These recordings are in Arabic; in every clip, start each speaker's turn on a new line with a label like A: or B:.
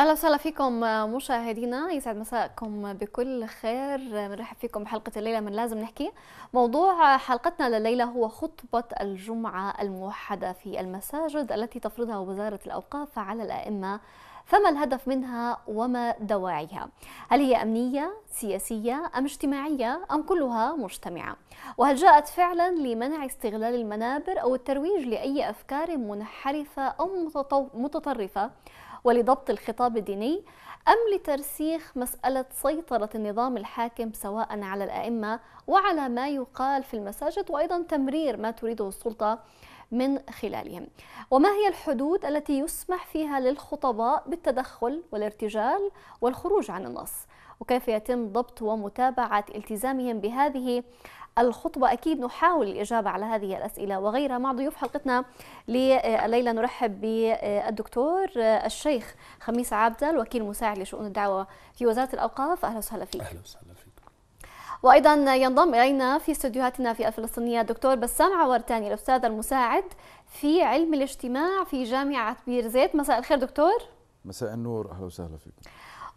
A: اهلا وسهلا فيكم مشاهدينا يسعد مساءكم بكل خير بنرحب فيكم بحلقه الليله من لازم نحكي موضوع حلقتنا لليله هو خطبه الجمعه الموحده في المساجد التي تفرضها وزاره الاوقاف على الائمه فما الهدف منها وما دواعيها؟ هل هي امنيه، سياسيه ام اجتماعيه ام كلها مجتمعه؟ وهل جاءت فعلا لمنع استغلال المنابر او الترويج لاي افكار منحرفه او متطرفه ولضبط الخطاب الديني أم لترسيخ مسألة سيطرة النظام الحاكم سواء على الأئمة وعلى ما يقال في المساجد وأيضا تمرير ما تريده السلطة من خلالهم وما هي الحدود التي يسمح فيها للخطباء بالتدخل والارتجال والخروج عن النص وكيف يتم ضبط ومتابعة التزامهم بهذه الخطبة أكيد نحاول الإجابة على هذه الأسئلة وغيرها مع ضيوف حلقتنا الليلة نرحب بالدكتور الشيخ خميس عابدة الوكيل المساعد لشؤون الدعوة في وزارة الأوقاف أهلا وسهلا فيك أهلا وسهلا فيك وايضا ينضم الينا في استديوهاتنا في الفلسطينيه الدكتور بسام عورتاني الاستاذ المساعد في علم الاجتماع في جامعه بير زيت مساء الخير دكتور
B: مساء النور اهلا وسهلا فيكم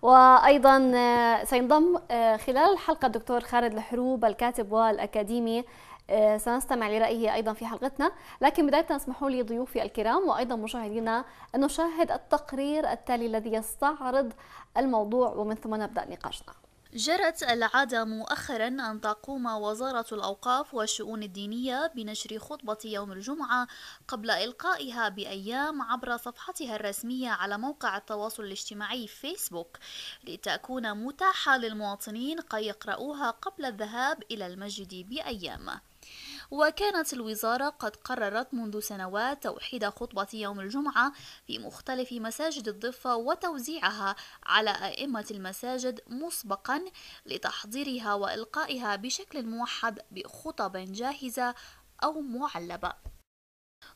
A: وايضا آه، سينضم آه، خلال الحلقه الدكتور خالد الحروب الكاتب والاكاديمي آه، سنستمع لرأيه أيضا في حلقتنا لكن بداية اسمحوا لي ضيوفي الكرام وأيضا مشاهدينا أن نشاهد التقرير التالي الذي يستعرض الموضوع ومن ثم نبدأ نقاشنا جرت
C: العادة مؤخرا أن تقوم وزارة الأوقاف والشؤون الدينية بنشر خطبة يوم الجمعة قبل إلقائها بأيام عبر صفحتها الرسمية على موقع التواصل الاجتماعي فيسبوك لتكون متاحة للمواطنين قد يقرؤوها قبل الذهاب إلى المسجد بأيام وكانت الوزارة قد قررت منذ سنوات توحيد خطبة يوم الجمعة في مختلف مساجد الضفة وتوزيعها على أئمة المساجد مسبقا لتحضيرها وإلقائها بشكل موحد بخطب جاهزة أو معلبة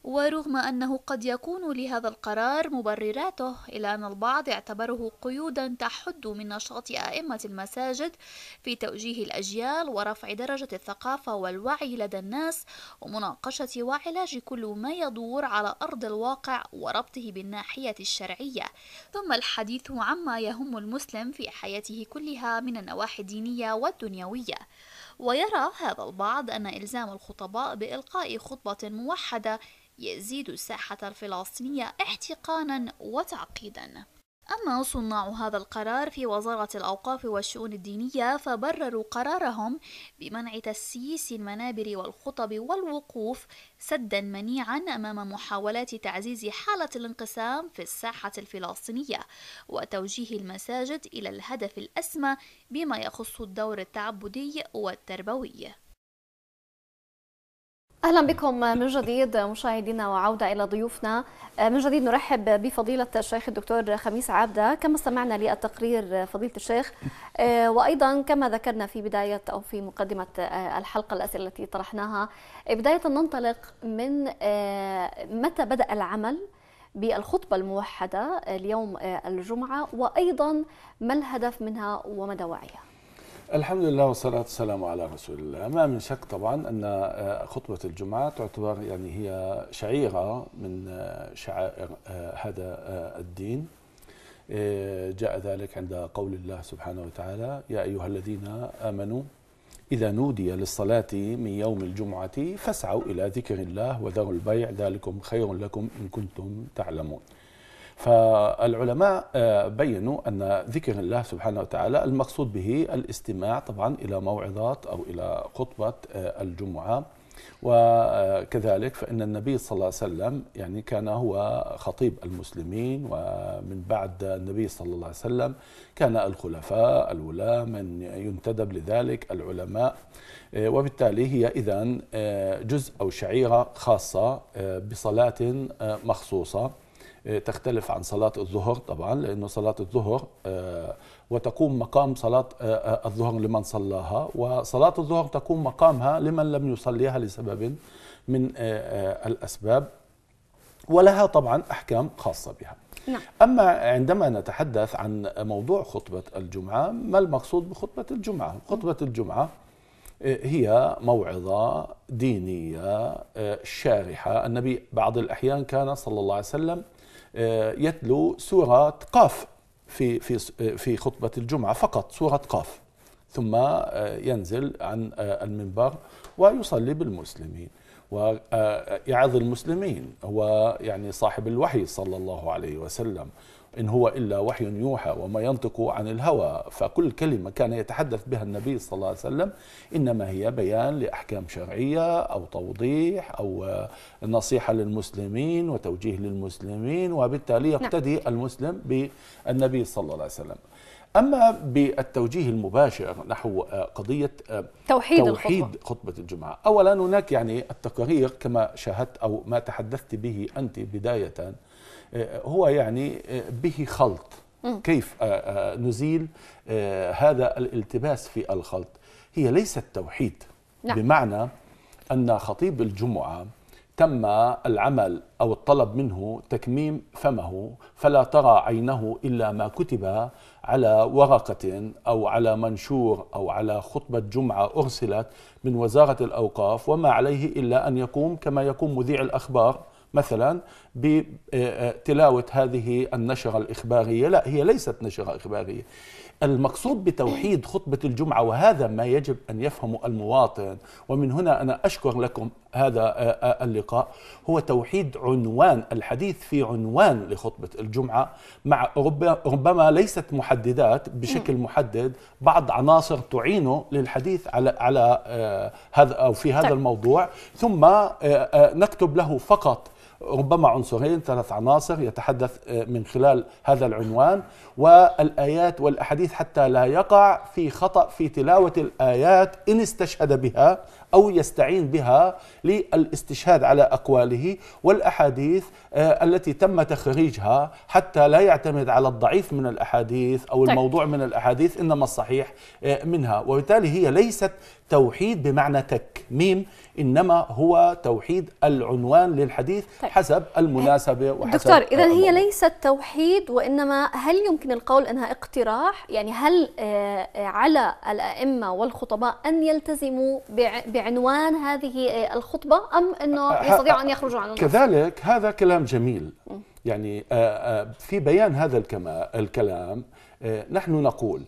C: ورغم أنه قد يكون لهذا القرار مبرراته إلا أن البعض اعتبره قيودا تحد من نشاط أئمة المساجد في توجيه الأجيال ورفع درجة الثقافة والوعي لدى الناس ومناقشة وعلاج كل ما يدور على أرض الواقع وربطه بالناحية الشرعية ثم الحديث عما يهم المسلم في حياته كلها من النواحي الدينية والدنيوية ويرى هذا البعض أن إلزام الخطباء بإلقاء خطبة موحدة يزيد الساحة الفلسطينية احتقانا وتعقيدا أما صناع هذا القرار في وزارة الأوقاف والشؤون الدينية فبرروا قرارهم بمنع تسييس المنابر والخطب والوقوف سدا منيعا أمام محاولات تعزيز حالة الانقسام في الساحة الفلسطينية وتوجيه المساجد إلى الهدف الأسمى بما يخص الدور التعبدي والتربوي
A: اهلا بكم من جديد مشاهدينا وعوده الى ضيوفنا من جديد نرحب بفضيله الشيخ الدكتور خميس عبده كما استمعنا للتقرير فضيله الشيخ وايضا كما ذكرنا في بدايه او في مقدمه آه، الحلقه الاسئله التي طرحناها بدايه ننطلق من آه، متى بدا العمل بالخطبة الموحدة آه، اليوم الجمعة وأيضا ما الهدف منها ومدى وعيها
D: الحمد لله والصلاة والسلام على رسول الله ما من شك طبعا أن آه، خطبة الجمعة تعتبر يعني هي شعيرة من آه، شعائر آه، هذا الدين جاء ذلك عند قول الله سبحانه وتعالى يا أيها الذين آمنوا إذا نودي للصلاة من يوم الجمعة فاسعوا إلى ذكر الله وذروا البيع ذلكم خير لكم إن كنتم تعلمون فالعلماء آه، بينوا أن ذكر الله سبحانه وتعالى المقصود به الاستماع طبعا إلى موعظات أو إلى خطبة آه، الجمعة وكذلك فإن النبي صلى الله عليه وسلم يعني كان هو خطيب المسلمين ومن بعد النبي صلى الله عليه وسلم كان الخلفاء الولاة من ينتدب لذلك العلماء آه، وبالتالي هي إذا جزء أو شعيرة خاصة بصلاة مخصوصة تختلف عن صلاة الظهر طبعا لأنه صلاة الظهر آه، وتقوم مقام صلاة آه، آه، الظهر لمن صلاها وصلاة الظهر تقوم مقامها لمن لم يصليها لسبب من الأسباب ولها طبعا أحكام خاصة بها نعم. أما عندما نتحدث عن موضوع خطبة الجمعة ما المقصود بخطبة الجمعة؟ خطبة الجمعة هي موعظة دينية شارحة النبي بعض الأحيان كان صلى الله عليه وسلم آه، يتلو سورة قاف في في في خطبة الجمعة فقط سورة قاف ثم آه، ينزل عن آه، المنبر ويصلي بالمسلمين ويعظ المسلمين هو يعني صاحب الوحي صلى الله عليه وسلم إن هو إلا وحي يوحى وما ينطق عن الهوى فكل كلمة كان يتحدث بها النبي صلى الله عليه وسلم إنما هي بيان لأحكام شرعية أو توضيح أو نصيحة للمسلمين وتوجيه للمسلمين وبالتالي نعم. يقتدي المسلم بالنبي صلى الله عليه وسلم أما بالتوجيه المباشر نحو قضية توحيد, توحيد خطبة الجمعة أولا هناك يعني التقارير كما شاهدت أو ما تحدثت به أنت بداية آه، هو يعني آه، به خلط كيف آه، نزيل هذا الالتباس في الخلط هي ليست توحيد نعم. بمعنى أن خطيب الجمعة تم العمل أو الطلب منه تكميم فمه فلا ترى عينه إلا ما كتب على ورقة أو على منشور أو على خطبة جمعة أرسلت من وزارة الأوقاف وما عليه إلا أن يقوم كما يقوم مذيع الأخبار مثلا بتلاوة آه، آه، هذه النشرة الإخبارية لا هي ليست نشرة إخبارية المقصود بتوحيد خطبة الجمعة وهذا ما يجب أن يفهمه المواطن ومن هنا أنا أشكر لكم هذا آه، اللقاء هو توحيد عنوان الحديث في عنوان لخطبة الجمعة مع ربما ليست محددات بشكل محدد بعض عناصر تعينه للحديث على على هذا أو في هذا طيب. الموضوع ثم نكتب له فقط ربما عنصرين ثلاث عناصر يتحدث آه، من خلال هذا العنوان والآيات والأحاديث حتى لا يقع في خطأ في تلاوة الآيات إن استشهد بها أو يستعين بها للاستشهاد على أقواله والأحاديث آه، التي تم تخريجها حتى لا يعتمد على الضعيف من الأحاديث أو طيب. الموضوع من الأحاديث إنما الصحيح آه، منها وبالتالي هي ليست توحيد بمعنى تكميم إنما هو توحيد العنوان للحديث طيب. حسب المناسبة وحسب دكتور إذا هي
A: ليست توحيد وإنما هل يمكن يمكن القول انها اقتراح يعني هل آه، آه، على الائمه والخطباء ان يلتزموا بعنوان هذه آه، الخطبه ام انه يستطيعوا ان يخرجوا عن
D: كذلك هذا كلام جميل يعني في بيان هذا الكلام نحن نقول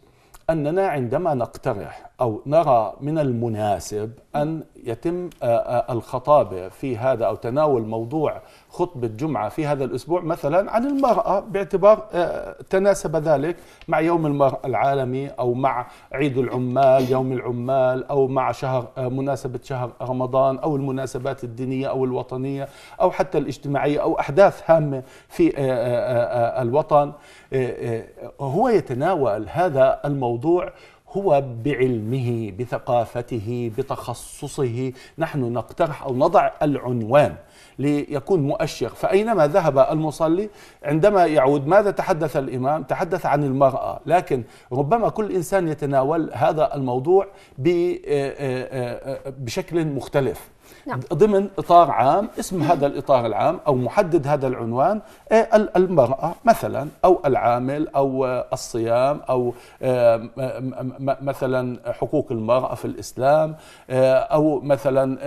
D: اننا عندما نقترح أو نرى من المناسب أن يتم آه، آه، الخطابة في هذا أو تناول موضوع خطبة جمعة في هذا الأسبوع مثلا عن المرأة باعتبار آه، تناسب ذلك مع يوم المرأة العالمي أو مع عيد العمال يوم العمال أو مع شهر مناسبة شهر رمضان أو المناسبات الدينية أو الوطنية أو حتى الاجتماعية أو أحداث هامة في الوطن هو يتناول هذا الموضوع هو بعلمه بثقافته بتخصصه نحن نقترح او نضع العنوان ليكون مؤشر فاينما ذهب المصلي عندما يعود ماذا تحدث الامام تحدث عن المراه لكن ربما كل انسان يتناول هذا الموضوع آه، آه، آه، بشكل مختلف نعم. ضمن اطار عام اسم هذا الاطار العام او محدد هذا العنوان إيه، المراه مثلا او العامل او آه، الصيام او آه، مثلا حقوق المراه في الاسلام آه، او مثلا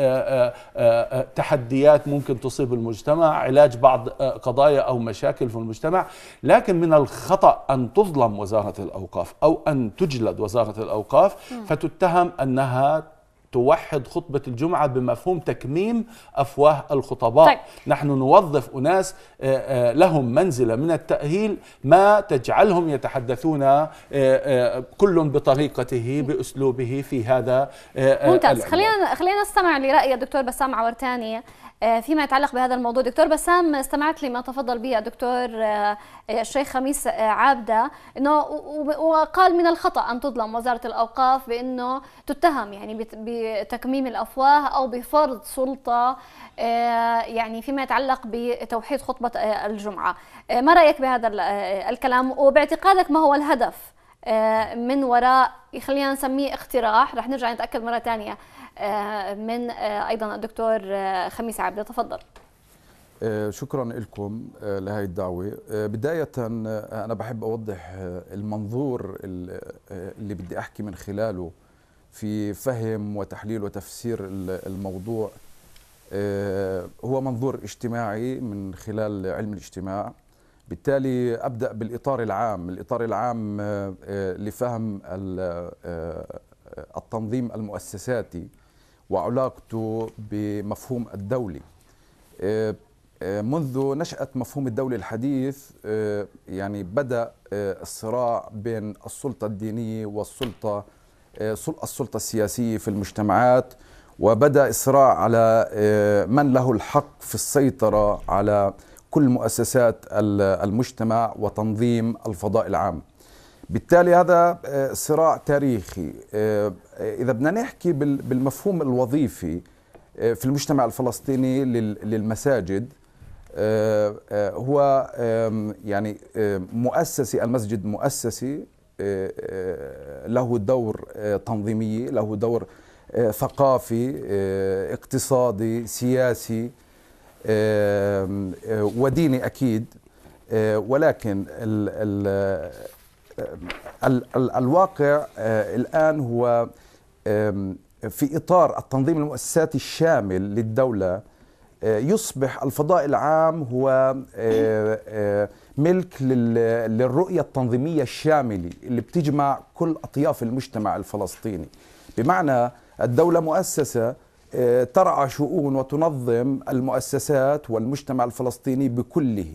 D: تحديات ممكن تصيب المجتمع علاج بعض قضايا او مشاكل في المجتمع لكن من الخطا ان تظلم وزاره الاوقاف او ان تجلد وزاره الاوقاف فتتهم انها توحد خطبة الجمعة بمفهوم تكميم أفواه الخطباء طيب. نحن نوظف أناس آه، آه، لهم منزلة من التأهيل ما تجعلهم يتحدثون آه، كل بطريقته بأسلوبه في هذا ممتاز خلينا
A: خلينا نستمع لرأي الدكتور بسام عورتاني آه، فيما يتعلق بهذا الموضوع دكتور بسام استمعت لما تفضل به الدكتور آه، آه، الشيخ خميس عابده انه وقال من الخطا ان تظلم وزاره الاوقاف بانه تتهم يعني بتكميم الافواه او بفرض سلطه يعني فيما يتعلق بتوحيد خطبه الجمعه ما رايك بهذا الكلام وباعتقادك ما هو الهدف من وراء خلينا نسميه اقتراح رح نرجع نتاكد مره ثانيه آه، من آه، ايضا الدكتور آه، خميس عبد تفضل
B: شكرا لكم لهذه الدعوة بداية أنا بحب أوضح المنظور اللي بدي أحكي من خلاله في فهم وتحليل وتفسير الموضوع هو منظور اجتماعي من خلال علم الاجتماع بالتالي أبدأ بالإطار العام الإطار العام لفهم التنظيم المؤسساتي وعلاقته بمفهوم الدولي آه، آه، منذ نشأة مفهوم الدولة الحديث آه، يعني بدأ الصراع بين السلطة الدينية والسلطة السلطة السياسية في المجتمعات وبدأ الصراع على من له الحق في السيطرة على كل مؤسسات المجتمع وتنظيم الفضاء العام بالتالي هذا آه، صراع تاريخي آه، آه، إذا بدنا نحكي بالمفهوم الوظيفي في المجتمع الفلسطيني للمساجد هو يعني مؤسسي المسجد مؤسسي له دور تنظيمي له دور ثقافي اقتصادي سياسي وديني أكيد ولكن ال الواقع آه، الآن هو في إطار التنظيم المؤسساتي الشامل للدولة آه، يصبح الفضاء العام هو آه، ملك للرؤية التنظيمية الشاملة اللي بتجمع كل أطياف المجتمع الفلسطيني بمعنى الدولة مؤسسة ترعى شؤون وتنظم المؤسسات والمجتمع الفلسطيني بكله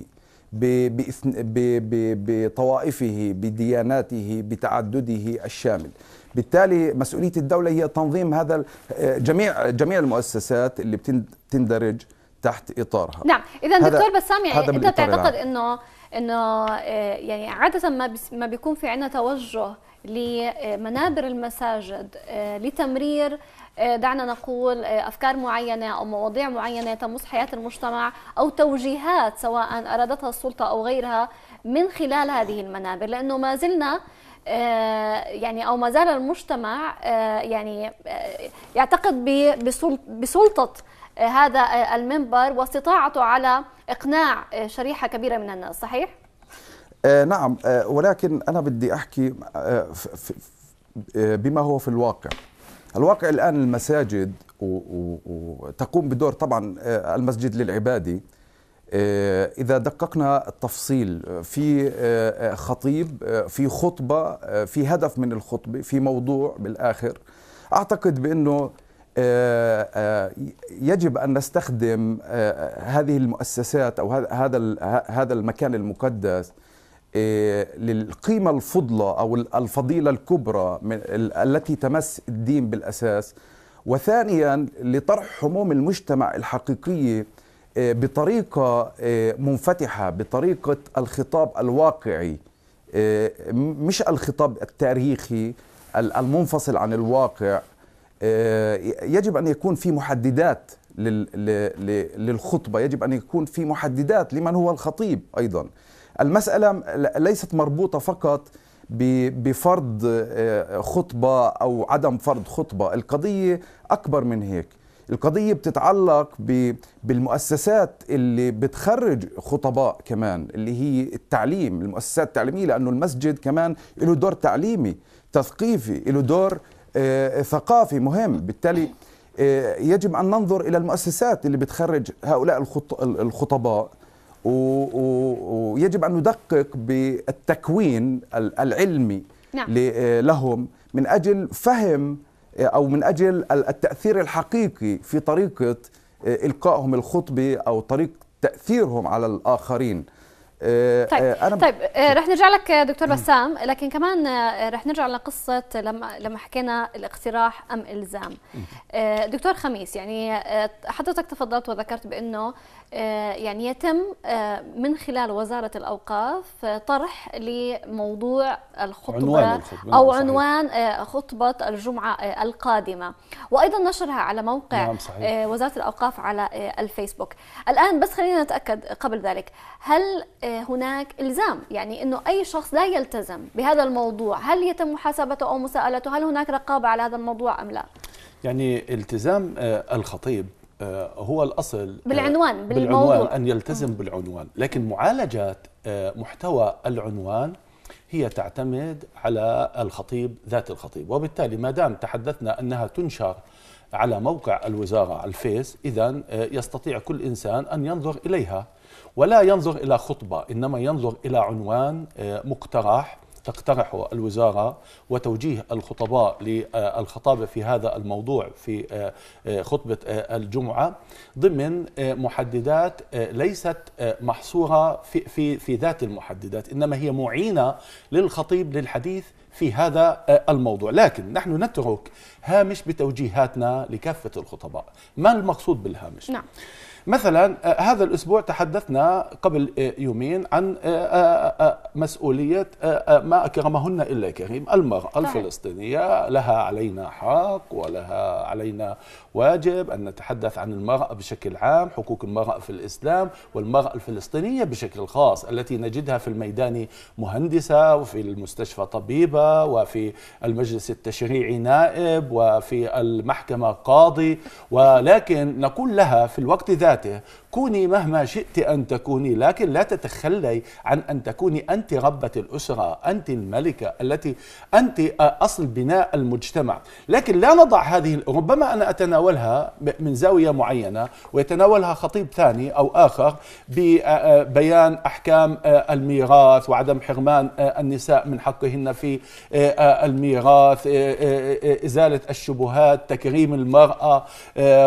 B: بطوائفه بدياناته بتعدده الشامل بالتالي مسؤوليه الدوله هي تنظيم هذا جميع جميع المؤسسات اللي بتندرج تحت اطارها نعم
A: اذا دكتور بسام يعني انت بتعتقد انه انه آه، يعني عاده ما ما بيكون في عندنا توجه لمنابر المساجد آه، لتمرير آه، دعنا نقول آه، أفكار معينة أو مواضيع معينة تمس حياة المجتمع أو توجيهات سواء أرادتها السلطة أو غيرها من خلال هذه المنابر لأنه ما زلنا آه، يعني او ما زال المجتمع يعني يعتقد بسلطه هذا المنبر واستطاعته على اقناع شريحه كبيره من الناس صحيح
B: نعم ولكن انا بدي احكي بما هو في الواقع الواقع الآن المساجد وتقوم بدور طبعا آه، المسجد للعباده آه، إذا دققنا التفصيل آه، في خطيب في خطبة في هدف من الخطبة في موضوع بالآخر أعتقد بأنه يجب أن نستخدم هذه المؤسسات أو هذا هذا المكان المقدس إيه، للقيمة الفضلة أو الفضيلة الكبرى من التي تمس الدين بالأساس وثانيا لطرح هموم المجتمع الحقيقية إيه، بطريقة إيه، منفتحة بطريقة الخطاب الواقعي مش الخطاب التاريخي المنفصل عن الواقع يجب أن يكون في محددات للخطبة يجب أن يكون في محددات لمن هو الخطيب أيضاً المسألة ليست مربوطة فقط بفرض آه، خطبة أو عدم فرض خطبة القضية أكبر من هيك القضية بتتعلق بالمؤسسات اللي بتخرج خطباء كمان اللي هي التعليم المؤسسات التعليمية لأنه المسجد كمان له دور تعليمي تثقيفي له دور آه، ثقافي مهم بالتالي آه، يجب أن ننظر إلى المؤسسات اللي بتخرج هؤلاء الخطباء ويجب أن ندقق بالتكوين العلمي نعم. لهم من أجل فهم آه، أو من أجل التأثير الحقيقي في طريقة آه، إلقائهم الخطبة أو طريقة تأثيرهم على الآخرين آه، طيب آه، أنا طيب
A: آه، رح نرجع لك دكتور بسام لكن كمان رح نرجع لقصة لما لما حكينا الاقتراح أم إلزام دكتور خميس يعني حضرتك تفضلت وذكرت بأنه يعني يتم من خلال وزارة الأوقاف طرح لموضوع الخطبة عنوان الخطبة نعم، أو صحيح. عنوان خطبة الجمعة القادمة وأيضا نشرها على موقع نعم وزارة الأوقاف على الفيسبوك الآن بس خلينا نتأكد قبل ذلك هل هناك الزام يعني انه اي شخص لا يلتزم بهذا الموضوع هل يتم محاسبته او مساءلته هل هناك رقابه على هذا الموضوع ام لا
D: يعني التزام آه، الخطيب آه، هو الاصل آه،
A: بالعنوان بالموضوع بالعنوان
D: ان يلتزم بالعنوان لكن معالجه محتوى العنوان هي تعتمد على الخطيب ذات الخطيب وبالتالي ما دام تحدثنا انها تنشر على موقع الوزاره على الفيس اذا يستطيع كل انسان ان ينظر اليها ولا ينظر إلى خطبة إنما ينظر إلى عنوان آه، مقترح تقترحه الوزارة وتوجيه الخطباء للخطابة في هذا الموضوع في آه، آه، خطبة الجمعة ضمن محددات ليست محصورة في, في, في ذات المحددات إنما هي معينة للخطيب للحديث في هذا الموضوع لكن نحن نترك هامش بتوجيهاتنا لكافة الخطباء ما المقصود بالهامش؟ نعم. مثلا آه، هذا الأسبوع تحدثنا قبل آه، يومين عن آه، مسؤولية ما أكرمهن إلا كريم المرأة الفلسطينية لها علينا حق ولها علينا واجب أن نتحدث عن المرأة بشكل عام حقوق المرأة في الإسلام والمرأة الفلسطينية بشكل خاص التي نجدها في الميدان مهندسة وفي المستشفى طبيبة وفي المجلس التشريعي نائب وفي المحكمة قاضي ولكن نقول لها في الوقت ذاته كوني مهما شئت أن تكوني لكن لا تتخلي عن أن تكوني أنت ربة الأسرة أنت الملكة التي أنت أصل بناء المجتمع لكن لا نضع هذه ربما أنا أتناولها من زاوية معينة ويتناولها خطيب ثاني أو آخر ببيان أحكام الميراث وعدم حرمان النساء من حقهن في الميراث إزالة الشبهات تكريم المرأة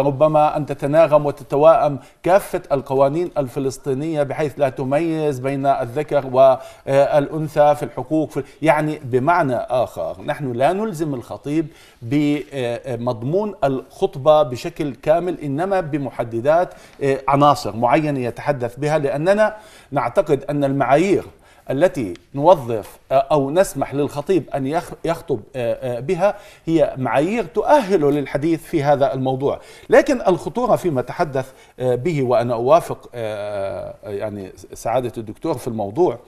D: ربما أن تتناغم وتتواءم كافة كافة القوانين الفلسطينية بحيث لا تميز بين الذكر والأنثى في الحقوق في يعني بمعنى آخر نحن لا نلزم الخطيب بمضمون الخطبة بشكل كامل إنما بمحددات عناصر معينة يتحدث بها لأننا نعتقد أن المعايير التي نوظف أو نسمح للخطيب أن يخطب بها هي معايير تؤهله للحديث في هذا الموضوع لكن الخطورة فيما تحدث به وأنا أوافق يعني سعادة الدكتور في الموضوع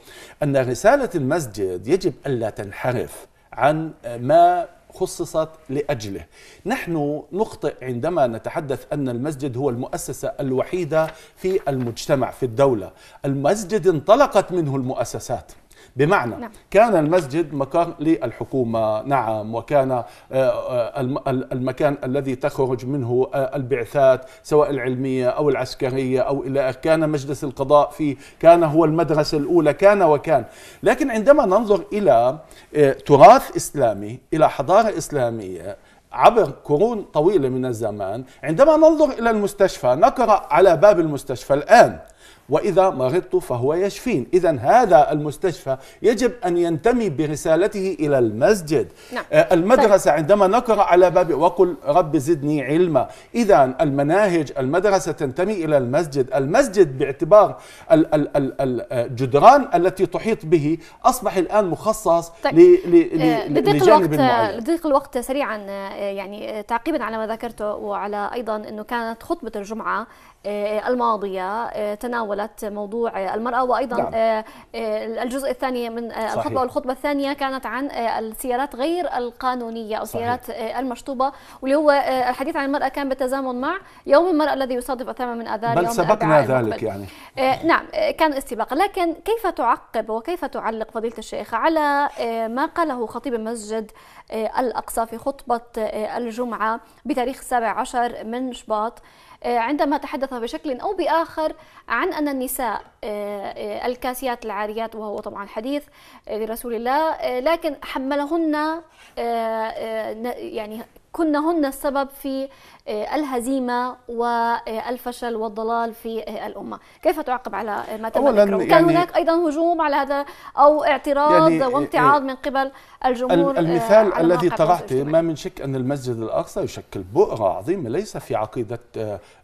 D: أن رسالة المسجد يجب ألا تنحرف عن ما خصصت لاجله. نحن نخطئ عندما نتحدث ان المسجد هو المؤسسه الوحيده في المجتمع في الدوله، المسجد انطلقت منه المؤسسات. بمعنى نعم. كان المسجد مقر للحكومة نعم وكان آه، آه، المكان الذي تخرج منه آه، البعثات سواء العلمية أو العسكرية أو إلى كان مجلس القضاء فيه كان هو المدرسة الأولى كان وكان لكن عندما ننظر إلى تراث إسلامي إلى حضارة إسلامية عبر قرون طويلة من الزمان عندما ننظر إلى المستشفى نقرأ على باب المستشفى الآن وإذا مرضت فهو يشفين إذا هذا المستشفى يجب أن ينتمي برسالته إلى المسجد نعم. آه، المدرسة طيب. عندما نقرأ على باب وقل رب زدني علما إذا المناهج المدرسة تنتمي إلى المسجد المسجد باعتبار الجدران التي تحيط به أصبح الآن مخصص طيب. آه، لجانب الوقت معين
A: لضيق الوقت سريعا آه، يعني تعقيبا على ما ذكرته وعلى أيضا أنه كانت خطبة الجمعة آه، الماضية آه، تناولت موضوع المرأة وأيضا نعم. آه، الجزء الثاني من الخطبة صحيح. والخطبة الثانية كانت عن السيارات غير القانونية أو السيارات المشطوبة واللي هو الحديث عن المرأة كان بالتزامن مع يوم المرأة الذي يصادف الثامن من آذار بل يوم سبقنا ذلك يعني نعم كان استباقا لكن كيف تعقب وكيف تعلق فضيلة الشيخ على ما قاله خطيب المسجد الأقصى في خطبة الجمعة بتاريخ 17 من شباط آه، عندما تحدث بشكل أو بآخر عن أن النساء آه، آه، الكاسيات العاريات وهو طبعا حديث لرسول الله لكن حملهن يعني كنهن السبب في آه، الهزيمة والفشل والضلال في آه، الأمة كيف تعقب على ما تم كان يعني هناك أيضا هجوم على هذا أو اعتراض يعني آه، وامتعاض من قبل الجمهور المثال الذي طرحته ما
D: من شك أن المسجد الأقصى يشكل بؤرة عظيمة ليس في عقيدة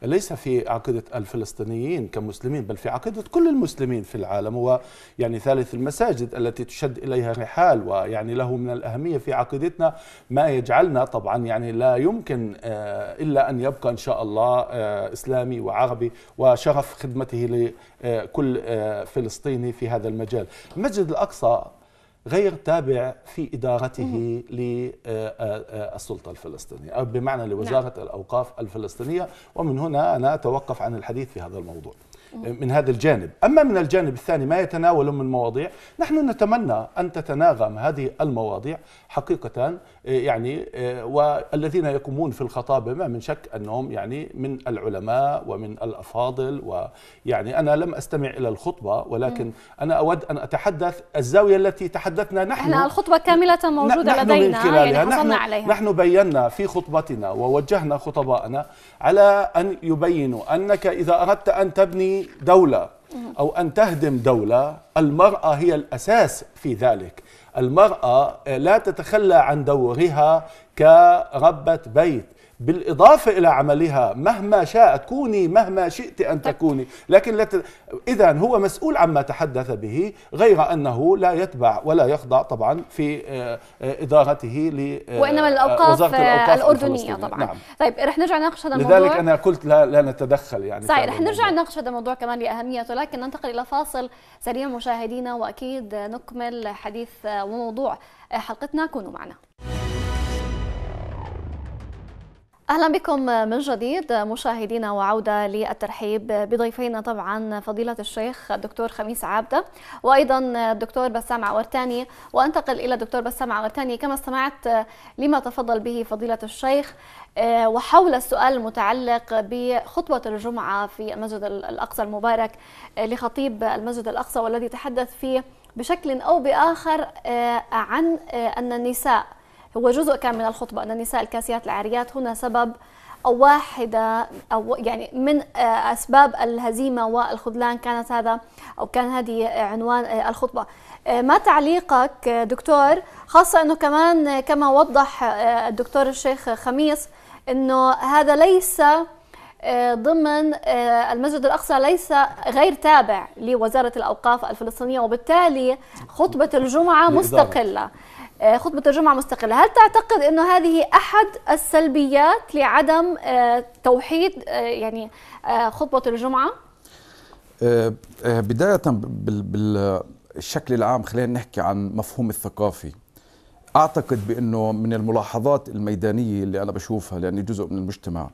D: ليس في عقيدة الفلسطينيين كمسلمين بل في عقيدة كل المسلمين في العالم هو يعني ثالث المساجد التي تشد إليها رحال ويعني له من الأهمية في عقيدتنا ما يجعلنا طبعا يعني لا يمكن إلا أن يبقى إن شاء الله آه، إسلامي وعربي وشرف خدمته لكل آه، فلسطيني في هذا المجال المسجد الأقصى غير تابع في إدارته للسلطة آه، الفلسطينية أو بمعنى لوزارة نعم. الأوقاف الفلسطينية ومن هنا أنا أتوقف عن الحديث في هذا الموضوع من هذا الجانب أما من الجانب الثاني ما يتناول من مواضيع نحن نتمنى أن تتناغم هذه المواضيع حقيقة إيه، يعني إيه، والذين يقومون في الخطابة ما من شك أنهم يعني من العلماء ومن الأفاضل ويعني أنا لم أستمع إلى الخطبة ولكن أنا أود أن أتحدث الزاوية التي تحدثنا نحن احنا
A: الخطبة كاملة موجودة لدينا يعني حصلنا عليها
D: نحن بينا في خطبتنا ووجهنا خطباءنا على أن يبينوا أنك إذا أردت أن تبني دولة أو أن تهدم دولة المرأة هي الأساس في ذلك المرأة لا تتخلى عن دورها كربة بيت بالإضافة إلى عملها مهما شاء كوني مهما شئت أن تكوني لكن لت... إذا هو مسؤول عما تحدث به غير أنه لا يتبع ولا يخضع طبعا في آه، آه، إدارته ل آه، وإنما الأوقاف, الأوقاف الأردنية طبعا نعم.
A: طيب رح نرجع نناقش هذا الموضوع لذلك أنا
D: قلت لا, لا نتدخل يعني صحيح رح نرجع يعني.
A: نناقش هذا الموضوع كمان لأهميته لكن ننتقل إلى فاصل سريع مشاهدينا وأكيد نكمل حديث وموضوع حلقتنا كونوا معنا اهلا بكم من جديد مشاهدينا وعوده للترحيب بضيفينا طبعا فضيله الشيخ الدكتور خميس عابده وايضا الدكتور بسام عورتاني وانتقل الى الدكتور بسام عورتاني كما استمعت لما تفضل به فضيله الشيخ آه، وحول السؤال المتعلق بخطبه الجمعه في المسجد الاقصى المبارك آه، لخطيب المسجد الاقصى والذي تحدث فيه بشكل او باخر آه، عن ان النساء هو جزء كان من الخطبة أن النساء الكاسيات العاريات هنا سبب أو واحدة أو يعني من آه، أسباب الهزيمة والخذلان كانت هذا أو كان هذه عنوان آه، الخطبة آه، ما تعليقك دكتور خاصة أنه كمان كما وضح الدكتور الشيخ خميس أنه هذا ليس ضمن المسجد الأقصى ليس غير تابع لوزارة الأوقاف الفلسطينية وبالتالي خطبة الجمعة مستقلة آه، خطبة الجمعة مستقلة هل تعتقد أنه هذه أحد السلبيات لعدم آه، توحيد آه، يعني خطبة الجمعة؟
B: بداية بالشكل العام خلينا نحكي عن مفهوم الثقافي أعتقد بأنه من الملاحظات الميدانية اللي أنا بشوفها لأني جزء من المجتمع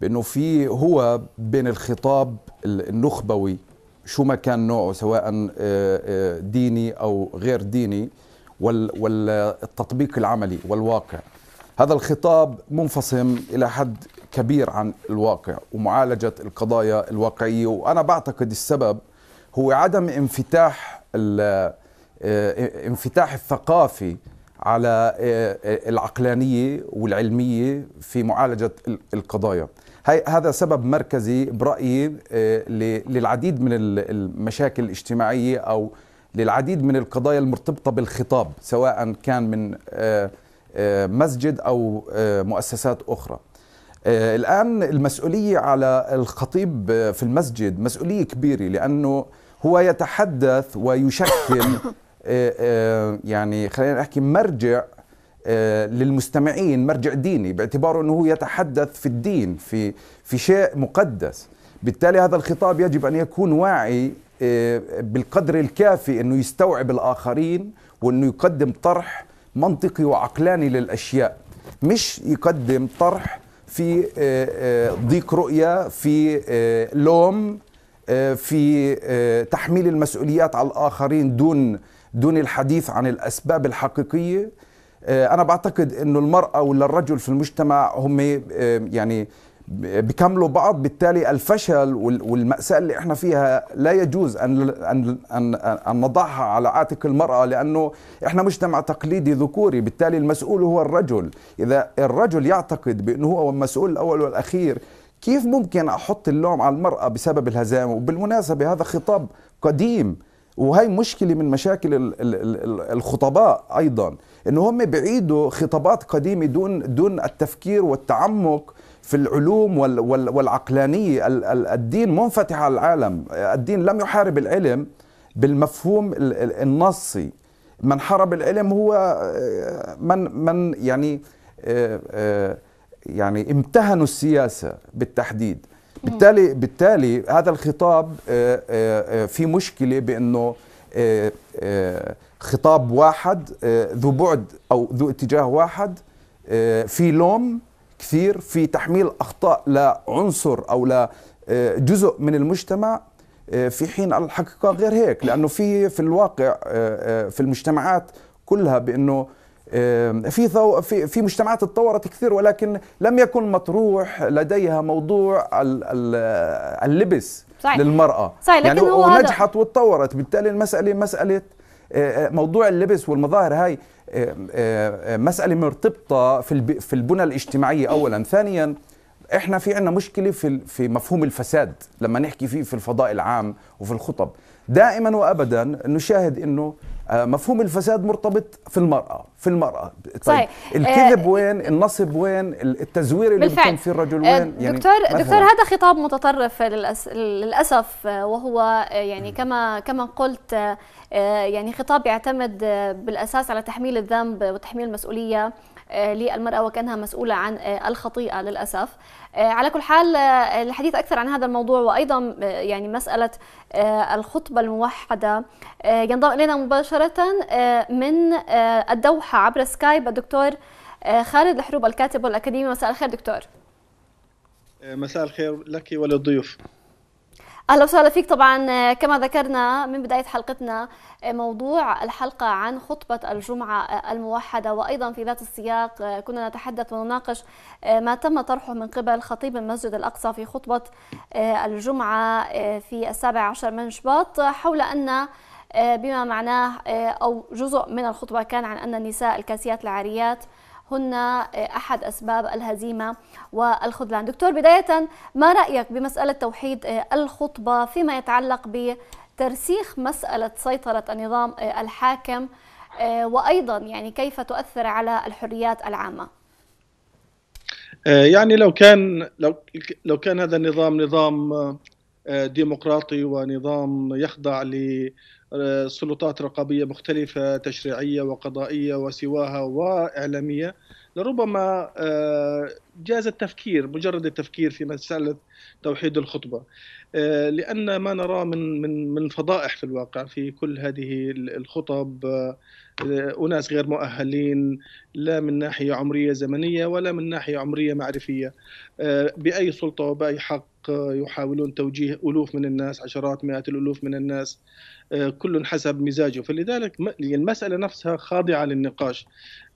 B: بأنه في هو بين الخطاب النخبوي شو ما كان نوعه سواء ديني أو غير ديني والتطبيق العملي والواقع هذا الخطاب منفصم إلى حد كبير عن الواقع ومعالجة القضايا الواقعية وأنا بعتقد السبب هو عدم انفتاح آه، انفتاح الثقافي على آه، آه، العقلانية والعلمية في معالجة القضايا هذا سبب مركزي برأيي للعديد من المشاكل الاجتماعية أو للعديد من القضايا المرتبطة بالخطاب سواء كان من آه، آه، مسجد أو آه، مؤسسات أخرى الآن المسؤولية على الخطيب في المسجد مسؤولية كبيرة لأنه هو يتحدث ويشكل يعني خلينا نحكي مرجع للمستمعين مرجع ديني باعتباره انه هو يتحدث في الدين في في شيء مقدس بالتالي هذا الخطاب يجب ان يكون واعي آه، بالقدر الكافي انه يستوعب الاخرين وانه يقدم طرح منطقي وعقلاني للاشياء مش يقدم طرح في آه، آه، ضيق رؤيه في لوم في تحميل المسؤوليات على الاخرين دون دون الحديث عن الاسباب الحقيقيه انا بعتقد انه المراه ولا الرجل في المجتمع هم يعني بيكملوا بعض بالتالي الفشل والمأساة اللي احنا فيها لا يجوز أن, أن, أن, أن نضعها على عاتق المرأة لأنه احنا مجتمع تقليدي ذكوري بالتالي المسؤول هو الرجل إذا الرجل يعتقد بأنه هو المسؤول الأول والأخير كيف ممكن أحط اللوم على المرأة بسبب الهزام وبالمناسبة هذا خطاب قديم وهي مشكلة من مشاكل الخطباء أيضا إنه هم بعيدوا خطابات قديمة دون دون التفكير والتعمق في العلوم والعقلانية الدين منفتح على العالم الدين لم يحارب العلم بالمفهوم النصي من حارب العلم هو آه، من من يعني آه، آه، يعني امتهنوا السياسة بالتحديد بالتالي بالتالي هذا الخطاب في مشكلة بأنه خطاب واحد ذو بعد أو ذو اتجاه واحد في لوم كثير في تحميل أخطاء لعنصر أو لجزء آه، من المجتمع آه، في حين الحقيقة غير هيك لأنه في في الواقع آه، في المجتمعات كلها بأنه في في في مجتمعات تطورت كثير ولكن لم يكن مطروح لديها موضوع اللبس صحيح. للمراه صحيح. يعني ونجحت وتطورت بالتالي المساله مساله موضوع اللبس والمظاهر هاي مسألة مرتبطة في في البنى الاجتماعية أولا ثانيا احنا في عندنا مشكلة في في مفهوم الفساد لما نحكي فيه في الفضاء العام وفي الخطب دائما وابدا نشاهد انه آه، مفهوم الفساد مرتبط في المرأة في المرأة طيب صحيح. الكذب آه، وين النصب وين التزوير اللي بالفعل. بيكون فيه الرجل آه، وين يعني دكتور دكتور هذا
A: خطاب متطرف للأسف وهو يعني كما كما قلت يعني خطاب يعتمد بالأساس على تحميل الذنب وتحميل المسؤولية آه، للمرأة وكأنها مسؤولة عن آه، الخطيئة للأسف آه، على كل حال الحديث أكثر عن هذا الموضوع وأيضا يعني مسألة الخطبة الموحدة ينضم إلينا مباشرة من الدوحة عبر سكايب الدكتور خالد الحروب الكاتب والأكاديمي مساء الخير دكتور
E: مساء الخير لك وللضيوف
A: اهلا وسهلا فيك طبعا كما ذكرنا من بدايه حلقتنا موضوع الحلقه عن خطبه الجمعه الموحده وايضا في ذات السياق كنا نتحدث ونناقش ما تم طرحه من قبل خطيب المسجد الاقصى في خطبه الجمعه في السابع عشر من شباط حول ان بما معناه او جزء من الخطبه كان عن ان النساء الكاسيات العاريات هن أحد أسباب الهزيمة والخذلان دكتور بداية ما رأيك بمسألة توحيد الخطبة فيما يتعلق بترسيخ مسألة سيطرة النظام الحاكم وأيضا يعني كيف تؤثر على الحريات العامة
E: آه، يعني لو كان لو لو كان هذا النظام نظام آه، آه، ديمقراطي ونظام يخضع لسلطات رقابية مختلفة تشريعية وقضائية وسواها وإعلامية لربما آه، جاز التفكير مجرد التفكير في مسألة توحيد الخطبة آه، لأن ما نراه من من من فضائح في الواقع في كل هذه الخطب أناس غير مؤهلين لا من ناحية عمرية زمنية ولا من ناحية عمرية معرفية بأي سلطة وبأي حق يحاولون توجيه ألوف من الناس عشرات مئات الألوف من الناس آه، كل حسب مزاجه فلذلك يعني المسألة نفسها خاضعة للنقاش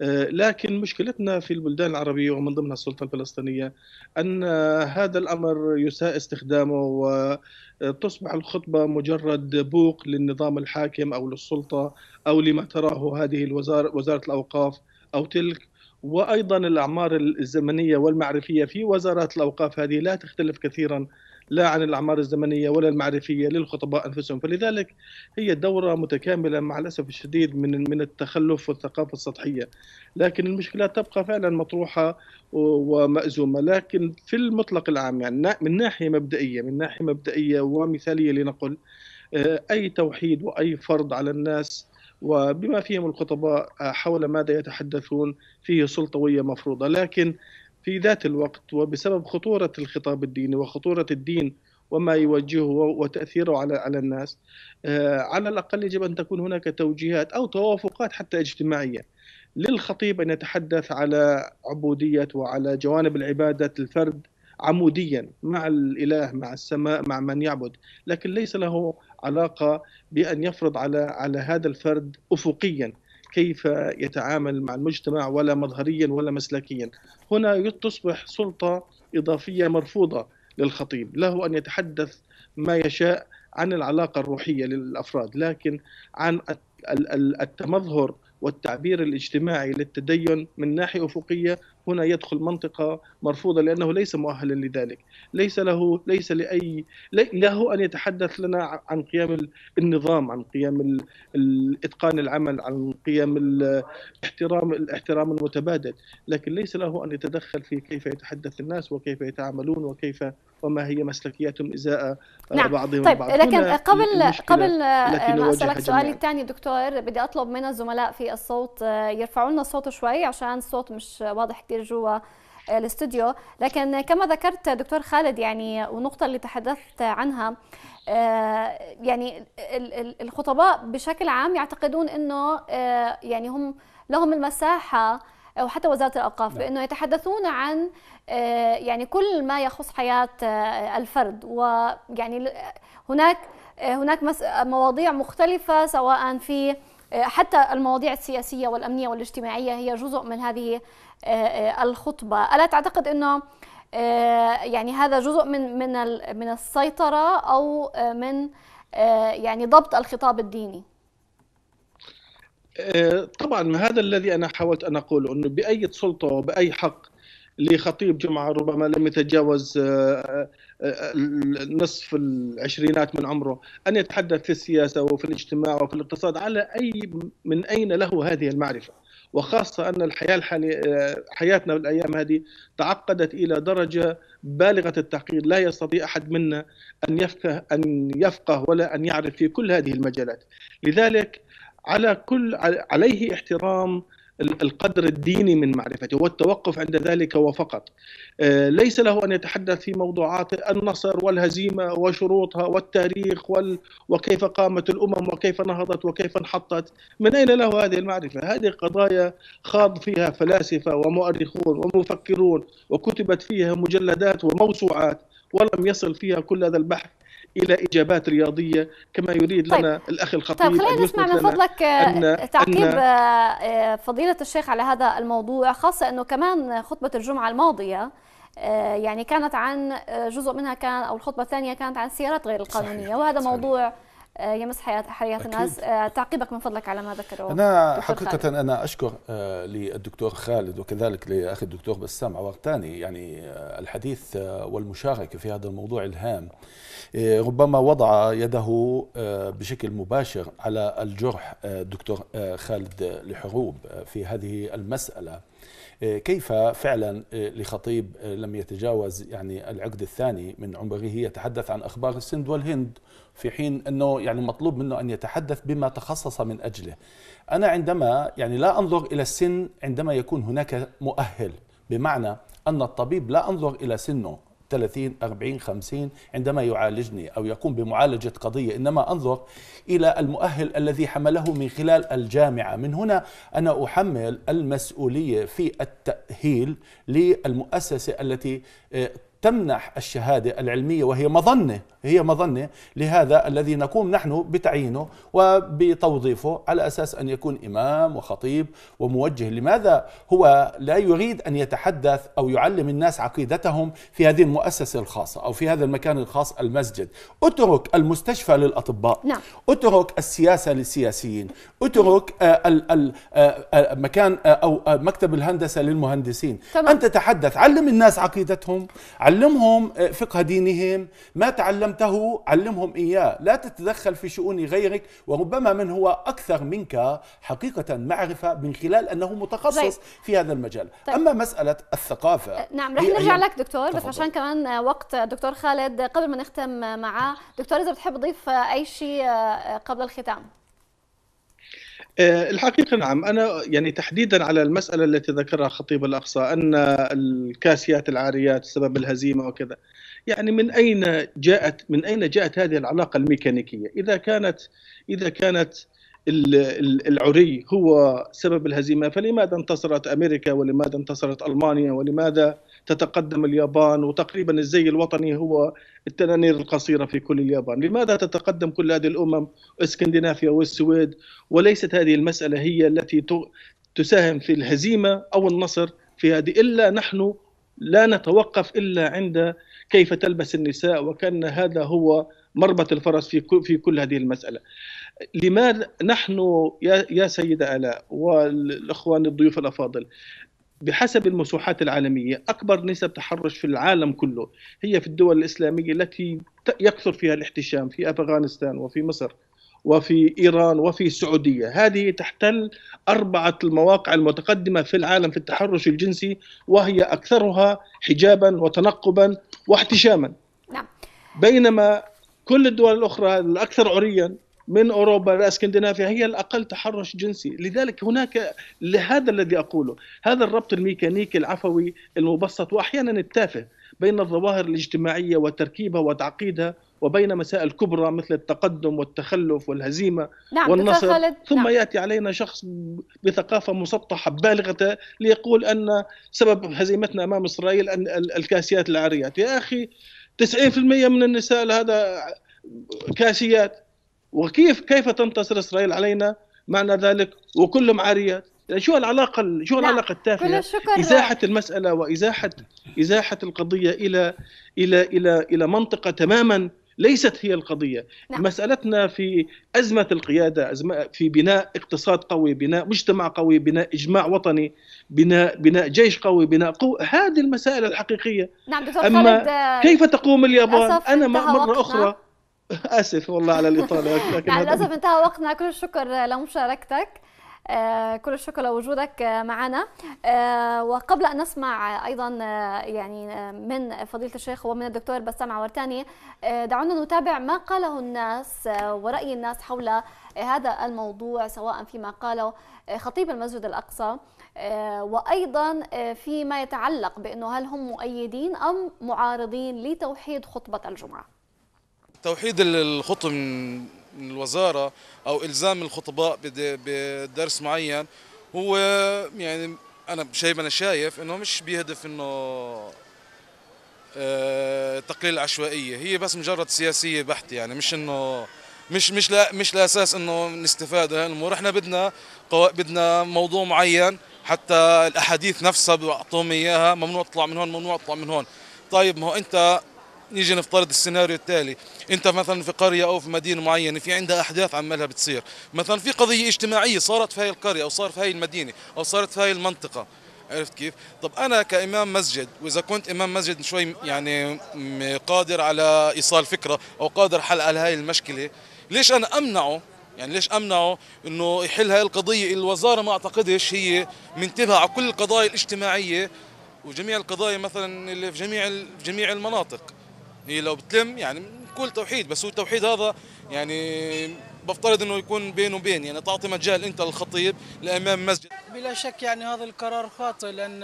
E: آه، لكن مشكلتنا في البلدان العربية ومن ضمنها السلطة الفلسطينية أن هذا الأمر يساء استخدامه وتصبح آه، الخطبة مجرد بوق للنظام الحاكم أو للسلطة أو لما تراه هذه الوزارة وزارة الأوقاف أو تلك وايضا الاعمار الزمنيه والمعرفيه في وزاره الاوقاف هذه لا تختلف كثيرا لا عن الاعمار الزمنيه ولا المعرفيه للخطباء انفسهم، فلذلك هي دوره متكامله مع الاسف الشديد من من التخلف والثقافه السطحيه، لكن المشكلات تبقى فعلا مطروحه ومأزومه، لكن في المطلق العام يعني من ناحيه مبدئيه من ناحيه مبدئيه ومثاليه لنقل آه، اي توحيد واي فرض على الناس وبما فيهم الخطباء حول ماذا يتحدثون فيه سلطوية مفروضة لكن في ذات الوقت وبسبب خطورة الخطاب الديني وخطورة الدين وما يوجهه وتأثيره على على الناس آه، على الأقل يجب أن تكون هناك توجيهات أو توافقات حتى اجتماعية للخطيب أن يتحدث على عبودية وعلى جوانب العبادة الفرد عموديا مع الاله مع السماء مع من يعبد لكن ليس له علاقه بان يفرض على على هذا الفرد افقيا كيف يتعامل مع المجتمع ولا مظهريا ولا مسلكيا هنا تصبح سلطه اضافيه مرفوضه للخطيب له ان يتحدث ما يشاء عن العلاقه الروحيه للافراد لكن عن التمظهر والتعبير الاجتماعي للتدين من ناحيه افقيه هنا يدخل منطقة مرفوضة لأنه ليس مؤهلا لذلك ليس له ليس لأي له أن يتحدث لنا عن قيام النظام عن قيام إتقان العمل عن قيام الاحترام الاحترام المتبادل لكن ليس له أن يتدخل في كيف يتحدث الناس وكيف يتعاملون وكيف وما هي مسلكياتهم ازاء آه، نعم. بعضهم طيب البعض لكن قبل قبل ما آه، اسالك سؤالي يعني.
A: الثاني دكتور بدي اطلب من الزملاء في الصوت آه، يرفعوا لنا الصوت شوي عشان الصوت مش واضح كثير كثير جوا آه، الاستوديو لكن كما ذكرت دكتور خالد يعني والنقطة اللي تحدثت عنها آه، يعني الخطباء بشكل عام يعتقدون أنه آه، يعني هم لهم المساحة أو حتى وزارة الأوقاف نعم. بأنه يتحدثون عن يعني كل ما يخص حياة الفرد ويعني هناك هناك مواضيع مختلفة سواء في حتى المواضيع السياسية والأمنية والاجتماعية هي جزء من هذه آه، آه، الخطبه الا تعتقد انه آه، يعني هذا جزء من من من السيطره او من يعني ضبط الخطاب الديني
E: طبعا هذا الذي انا حاولت ان اقوله انه باي سلطه وباي حق لخطيب جمعه ربما لم يتجاوز نصف العشرينات من عمره ان يتحدث في السياسه وفي الاجتماع وفي الاقتصاد على اي من اين له هذه المعرفه وخاصة أن الحياة الحالية حياتنا بالأيام هذه تعقدت إلى درجة بالغة التعقيد لا يستطيع أحد منا أن يفقه أن يفقه ولا أن يعرف في كل هذه المجالات لذلك على كل عليه احترام القدر الديني من معرفته والتوقف عند ذلك وفقط آه، ليس له أن يتحدث في موضوعات النصر والهزيمة وشروطها والتاريخ وال وكيف قامت الأمم وكيف نهضت وكيف انحطت من أين له هذه المعرفة هذه قضايا خاض فيها فلاسفة ومؤرخون ومفكرون وكتبت فيها مجلدات وموسوعات ولم يصل فيها كل هذا البحث الى اجابات رياضيه كما يريد طيب. لنا الاخ الخطيب طيب خلينا نسمع من فضلك آه، أن تعقيب أن آه،
A: آه، فضيله الشيخ على هذا الموضوع خاصه انه كمان خطبه الجمعه الماضيه يعني كانت عن جزء منها كان او الخطبه الثانيه كانت عن السيارات غير القانونيه صحيح. وهذا صحيح. موضوع آه، يمس حياه حياه الناس آه، تعقيبك من فضلك على ما ذكره انا حقيقه خالد.
D: انا اشكر آه، للدكتور خالد وكذلك لاخي الدكتور بسام عورتاني يعني الحديث والمشاركه في هذا الموضوع الهام ربما وضع يده بشكل مباشر على الجرح الدكتور خالد لحروب في هذه المساله كيف فعلا لخطيب لم يتجاوز يعني العقد الثاني من عمره يتحدث عن اخبار السند والهند في حين أنه يعني مطلوب منه أن يتحدث بما تخصص من أجله أنا عندما يعني لا أنظر إلى السن عندما يكون هناك مؤهل بمعنى أن الطبيب لا أنظر إلى سنه 30 40 50 عندما يعالجني أو يقوم بمعالجة قضية إنما أنظر إلى المؤهل الذي حمله من خلال الجامعة من هنا أنا أحمل المسؤولية في التأهيل للمؤسسة التي آه، تمنح الشهادة العلمية وهي مظنة هي مظنة لهذا الذي نقوم نحن بتعيينه وبتوظيفه على أساس أن يكون إمام وخطيب وموجه لماذا هو لا يريد أن يتحدث أو يعلم الناس عقيدتهم في هذه المؤسسة الخاصة أو في هذا المكان الخاص المسجد اترك المستشفى للأطباء نعم. اترك السياسة للسياسيين اترك آه، آه، آه، مكان أو مكتب الهندسة للمهندسين تمام. أن تتحدث علم الناس عقيدتهم علمهم فقه دينهم ما تعلمت انتهوا علمهم إياه لا تتدخل في شؤون غيرك وربما من هو أكثر منك حقيقة معرفة من خلال أنه متخصص طيب. في هذا المجال طيب. أما مسألة الثقافة أه،
A: نعم رح نرجع لك دكتور تفضل. بس عشان كمان وقت دكتور خالد قبل ما نختم معاه دكتور إذا بتحب تضيف أي شيء أه، قبل الختام
E: أه، الحقيقة نعم أنا يعني تحديدا على المسألة التي ذكرها خطيب الأقصى أن الكاسيات العاريات سبب الهزيمة وكذا يعني من اين جاءت من اين جاءت هذه العلاقه الميكانيكيه اذا كانت اذا كانت العري هو سبب الهزيمه فلماذا انتصرت امريكا ولماذا انتصرت المانيا ولماذا تتقدم اليابان وتقريبا الزي الوطني هو التنانير القصيره في كل اليابان، لماذا تتقدم كل هذه الامم اسكندنافيا والسويد وليست هذه المساله هي التي تساهم في الهزيمه او النصر في هذه الا نحن لا نتوقف الا عند كيف تلبس النساء وكان هذا هو مربط الفرس في في كل هذه المساله. لماذا نحن يا يا سيده الاء والاخوان الضيوف الافاضل بحسب المسوحات العالمية أكبر نسب تحرش في العالم كله هي في الدول الإسلامية التي يكثر فيها الاحتشام في أفغانستان وفي مصر وفي ايران وفي السعوديه، هذه تحتل اربعه المواقع المتقدمه في العالم في التحرش الجنسي وهي اكثرها حجابا وتنقبا واحتشاما. نعم. بينما كل الدول الاخرى الاكثر عريا من اوروبا الاسكندنافيه هي الاقل تحرش جنسي، لذلك هناك لهذا الذي اقوله، هذا الربط الميكانيكي العفوي المبسط واحيانا التافه بين الظواهر الاجتماعية وتركيبها وتعقيدها وبين مسائل كبرى مثل التقدم والتخلف والهزيمة نعم والنصر خالد. ثم نعم. يأتي علينا شخص بثقافة مسطحة بالغة ليقول أن سبب هزيمتنا أمام إسرائيل أن الكاسيات العاريات يا أخي 90% من النساء هذا كاسيات وكيف كيف تنتصر إسرائيل علينا معنى ذلك وكلهم عاريات شو العلاقه شو العلاقه التافهه كل الشكر ازاحه المساله وازاحه ازاحه القضيه الى الى الى الى منطقه تماما ليست هي القضية نعم. مسألتنا في أزمة القيادة أزمة في بناء اقتصاد قوي بناء مجتمع قوي بناء إجماع وطني بناء بناء جيش قوي بناء قوة هذه المسائل الحقيقية
A: نعم دكتور أما خالد آه، كيف تقوم اليابان أنا مرة وقتنا. أخرى
E: اسف والله على الاطاله لكن للاسف
A: انتهى وقتنا كل الشكر لمشاركتك آه، كل الشكر لوجودك آه، معنا آه، وقبل أن نسمع أيضا يعني من فضيلة الشيخ ومن الدكتور بسام عورتاني دعونا نتابع ما قاله الناس ورأي الناس حول هذا الموضوع سواء فيما قاله خطيب المسجد الأقصى وأيضا فيما يتعلق بأنه هل هم مؤيدين أم معارضين لتوحيد خطبة الجمعة
F: توحيد الخطب من الوزاره او الزام الخطباء بدرس معين هو يعني انا شايف انا شايف انه مش بيهدف انه آه، تقليل العشوائيه هي بس مجرد سياسيه بحته يعني مش انه مش مش لا مش لاساس انه نستفاد من الامور احنا بدنا بدنا موضوع معين حتى الاحاديث نفسها بيعطوهم اياها ممنوع تطلع من هون ممنوع تطلع من هون طيب ما هو انت نيجي نفترض السيناريو التالي انت مثلا في قريه او في مدينه معينه في عندها احداث عمالها بتصير مثلا في قضيه اجتماعيه صارت في هاي القريه او صار في هاي المدينه او صارت في هاي المنطقه عرفت كيف؟ طب انا كامام مسجد واذا كنت امام مسجد شوي يعني قادر على ايصال فكره او قادر حل على هاي المشكله ليش انا امنعه يعني ليش امنعه انه يحل هاي القضيه الوزاره ما اعتقدش هي منتبهه على كل القضايا الاجتماعيه وجميع القضايا مثلا اللي في جميع في جميع المناطق هي لو بتلم يعني كل توحيد بس هو التوحيد هذا يعني بفترض انه يكون بينه وبين يعني تعطي مجال انت للخطيب لامام مسجد بلا شك يعني هذا القرار خاطئ لان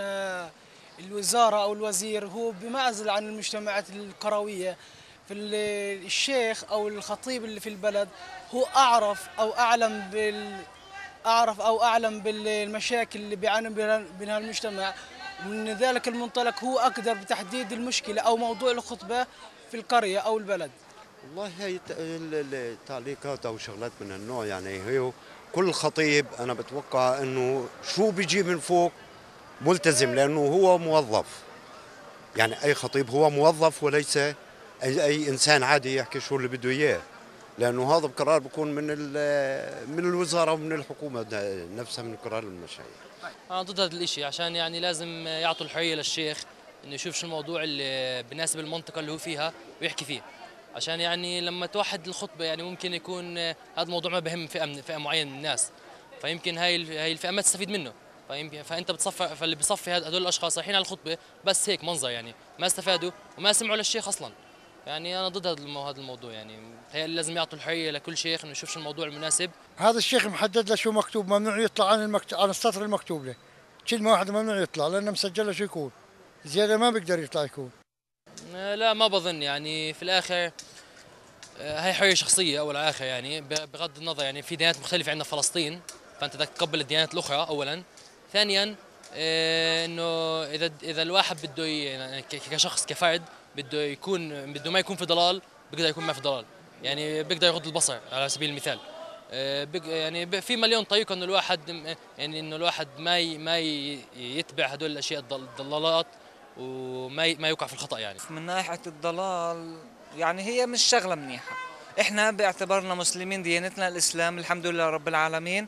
F: الوزاره او الوزير هو بمعزل عن المجتمعات القرويه في الشيخ او الخطيب اللي في البلد هو اعرف او اعلم بال اعرف او اعلم بالمشاكل اللي بيعاني منها المجتمع من ذلك المنطلق هو اقدر بتحديد المشكله او موضوع الخطبه في القريه او البلد
G: والله هي التعليقات او شغلات من النوع يعني هي كل خطيب انا بتوقع انه شو بيجي من فوق ملتزم لانه هو موظف يعني اي خطيب هو موظف وليس اي, أي انسان عادي يحكي شو اللي بده اياه لانه هذا القرار بيكون من من الوزاره ومن الحكومه نفسها من قرار المشايخ انا ضد هذا الشيء عشان يعني لازم يعطوا الحريه للشيخ انه يشوف شو الموضوع اللي بناسب المنطقه اللي هو فيها ويحكي فيه عشان يعني لما توحد الخطبه يعني ممكن يكون آه، هذا الموضوع ما بهم فئه من فئه معينه من الناس فيمكن هاي هاي الفئه ما تستفيد منه فيمكن فانت بتصفى فاللي بصفي هدول الاشخاص رايحين على الخطبه بس هيك منظر يعني ما استفادوا وما سمعوا للشيخ اصلا يعني انا ضد هذا الموضوع يعني هي لازم يعطوا الحريه لكل شيخ انه يشوف شو الموضوع المناسب هذا الشيخ محدد له شو مكتوب ممنوع يطلع عن المكتوب عن السطر المكتوب له كلمه واحده ممنوع يطلع لانه مسجله شو يكون زياده ما بيقدر يطلع يكون آه، لا ما بظن يعني في الاخر هي آه، حريه شخصيه اول اخر يعني بغض النظر يعني في ديانات مختلفه عندنا في فلسطين فانت بدك تقبل الديانات الاخرى اولا ثانيا آه، انه اذا اذا الواحد بده يعني كشخص كفرد بده يكون بده ما يكون في ضلال بيقدر يكون ما في ضلال يعني بيقدر يغض البصر على سبيل المثال يعني في مليون طريقه انه الواحد يعني انه الواحد ما ما يتبع هدول الاشياء الضلالات وما ما يوقع في الخطا يعني من ناحيه الضلال يعني هي مش شغله منيحه احنا باعتبارنا مسلمين ديانتنا الاسلام الحمد لله رب العالمين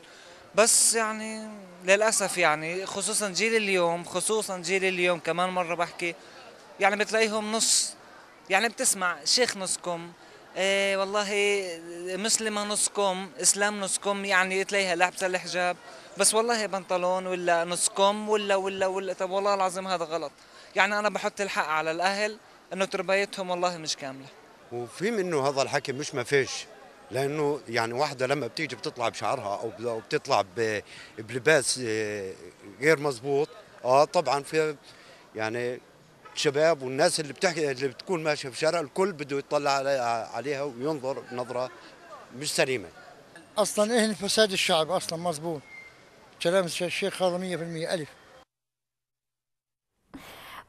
G: بس
D: يعني للاسف يعني خصوصا جيل اليوم خصوصا جيل اليوم كمان مره بحكي يعني بتلاقيهم نص يعني بتسمع شيخ نصكم إيه والله مسلمه نصكم اسلام نصكم يعني تلاقيها لابسه الحجاب بس والله بنطلون ولا نصكم ولا ولا ولا طب والله العظيم هذا غلط يعني انا
A: بحط الحق على الاهل انه تربيتهم والله مش كامله
G: وفي منه هذا الحكي مش ما فيش لانه يعني واحده لما بتيجي بتطلع بشعرها او بتطلع بلباس آه، غير مزبوط اه طبعا في يعني الشباب والناس اللي بتحكي اللي بتكون ماشيه في الشارع الكل بده يطلع عليها وينظر بنظره مش سليمه اصلا اهن فساد الشعب اصلا مزبوط كلام الشيخ هذا 100% الف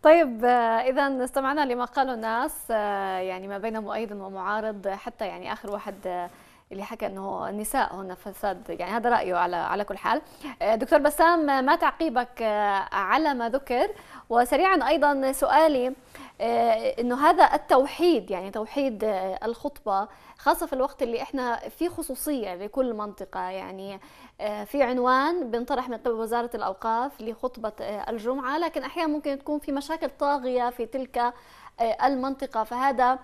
A: طيب آه، اذا استمعنا لما قاله الناس آه، يعني ما بين مؤيد ومعارض حتى يعني اخر واحد آه، اللي حكى انه النساء هن فساد يعني هذا رايه على على كل حال دكتور بسام ما تعقيبك على ما ذكر وسريعا ايضا سؤالي آه، انه هذا التوحيد يعني توحيد آه، الخطبه خاصه في الوقت اللي احنا في خصوصيه لكل منطقه يعني آه، في عنوان بنطرح من قبل وزاره الاوقاف لخطبه الجمعه لكن احيانا ممكن تكون في مشاكل طاغيه في تلك المنطقه فهذا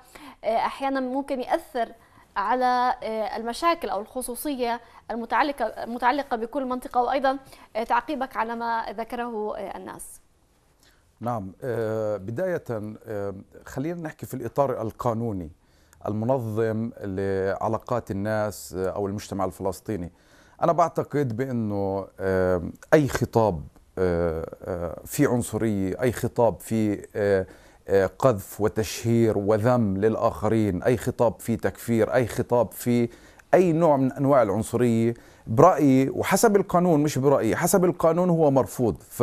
A: احيانا ممكن ياثر على المشاكل او الخصوصيه المتعلقه المتعلقه بكل منطقه وايضا تعقيبك على ما ذكره الناس
B: نعم آه، بداية آه، خلينا نحكي في الإطار القانوني المنظم لعلاقات الناس آه، أو المجتمع الفلسطيني أنا بعتقد بأنه أي خطاب في عنصرية أي خطاب في قذف وتشهير وذم للآخرين أي خطاب في تكفير أي خطاب في أي نوع من أنواع العنصرية برأيي وحسب القانون مش برأيي حسب القانون هو مرفوض ف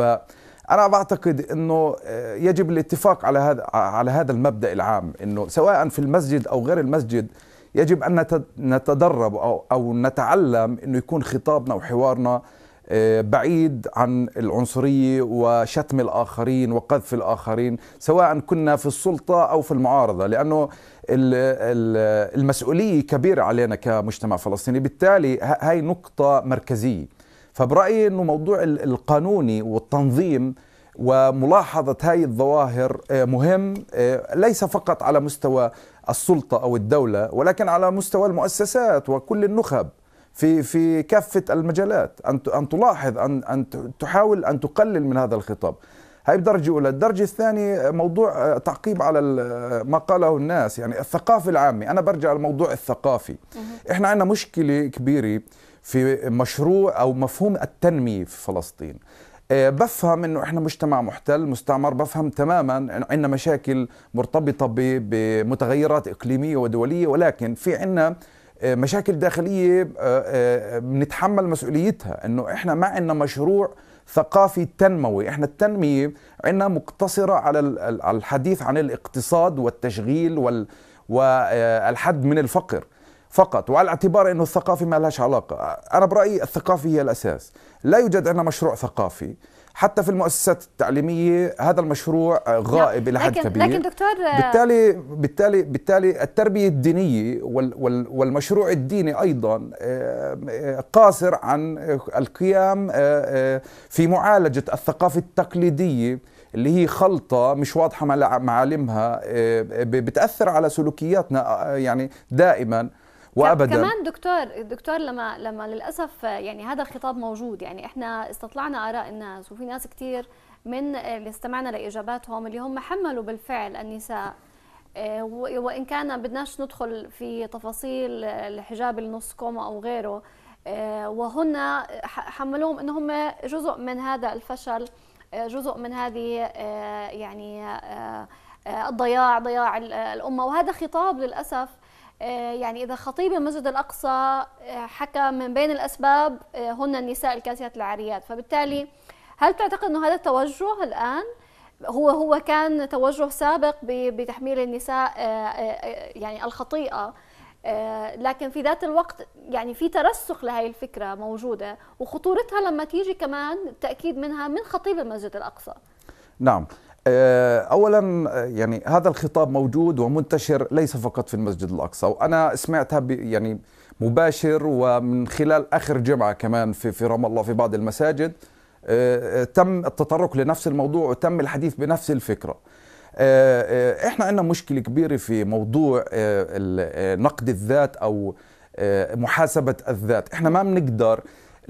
B: انا بعتقد انه آه، يجب الاتفاق على هذا على هذا المبدا العام انه سواء في المسجد او غير المسجد يجب ان نتدرب او او نتعلم انه يكون خطابنا وحوارنا آه، بعيد عن العنصريه وشتم الاخرين وقذف الاخرين سواء كنا في السلطه او في المعارضه لانه المسؤوليه كبيره علينا كمجتمع فلسطيني بالتالي هاي نقطه مركزيه فبرايي انه موضوع القانوني والتنظيم وملاحظه هاي الظواهر آه، مهم آه، ليس فقط على مستوى السلطه او الدوله ولكن على مستوى المؤسسات وكل النخب في في كافه المجالات ان ان تلاحظ ان ان تحاول ان تقلل من هذا الخطاب هاي بدرجة أولى الدرجة الثانية آه، موضوع تعقيب على ما قاله الناس يعني الثقافة العامة أنا برجع لموضوع الثقافي إحنا عندنا مشكلة كبيرة في مشروع او مفهوم التنميه في فلسطين آه، بفهم انه احنا مجتمع محتل مستعمر بفهم تماما انه عندنا مشاكل مرتبطه بمتغيرات اقليميه ودوليه ولكن في عندنا آه، مشاكل داخليه آه، بنتحمل مسؤوليتها انه احنا ما عندنا مشروع ثقافي تنموي احنا التنميه عندنا مقتصره على الحديث عن الاقتصاد والتشغيل وال والحد من الفقر فقط وعلى اعتبار انه الثقافه ما لهاش علاقه انا برايي الثقافه هي الاساس لا يوجد عندنا مشروع ثقافي حتى في المؤسسات التعليميه هذا المشروع غائب الى حد كبير لكن دكتور بالتالي بالتالي بالتالي التربيه الدينيه والمشروع الديني ايضا قاصر عن القيام في معالجه الثقافه التقليديه اللي هي خلطة مش واضحة معالمها بتأثر على سلوكياتنا يعني دائما وابدا كمان
A: دكتور دكتور لما لما للاسف يعني هذا الخطاب موجود يعني احنا استطلعنا اراء الناس وفي ناس كثير من اللي استمعنا لاجاباتهم اللي هم حملوا بالفعل النساء آه، وان كان بدناش ندخل في تفاصيل الحجاب النص كوما او غيره آه، وهن حملوهم ان هم جزء من هذا الفشل آه، جزء من هذه يعني الضياع ضياع الامه وهذا خطاب للاسف آه، يعني إذا خطيب المسجد الأقصى آه، حكى من بين الأسباب آه، هن النساء الكاسيات العاريات فبالتالي هل تعتقد أنه هذا التوجه الآن هو هو كان توجه سابق بتحميل النساء يعني الخطيئة لكن في ذات الوقت يعني في ترسخ لهي الفكرة موجودة وخطورتها لما تيجي كمان التأكيد منها من خطيب المسجد الأقصى
B: نعم آه، اولا آه، يعني هذا الخطاب موجود ومنتشر ليس فقط في المسجد الاقصى وانا سمعتها يعني مباشر ومن خلال اخر جمعه كمان في في رام الله في بعض المساجد آه، تم التطرق لنفس الموضوع وتم الحديث بنفس الفكره احنا عندنا مشكله كبيره في موضوع نقد الذات او محاسبه الذات احنا ما بنقدر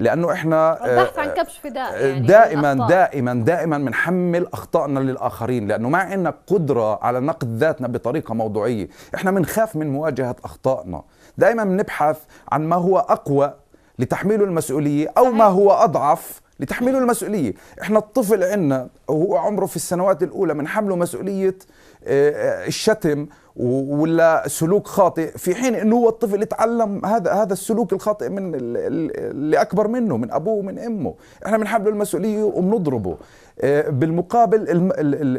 B: لانه احنا البحث آه، عن كبش
A: فداء آه، يعني دائما دائما
B: دائما بنحمل اخطائنا للاخرين لانه ما عندنا قدره على نقد ذاتنا بطريقه موضوعيه احنا بنخاف من مواجهه اخطائنا دائما بنبحث عن ما هو اقوى لتحميله المسؤوليه او ما هو اضعف لتحميله المسؤوليه احنا الطفل عندنا وهو عمره في السنوات الاولى بنحمله مسؤوليه آه، الشتم ولا سلوك خاطئ في حين انه هو الطفل يتعلم هذا هذا السلوك الخاطئ من اللي اكبر منه من ابوه ومن امه احنا بنحمله المسؤوليه وبنضربه آه، بالمقابل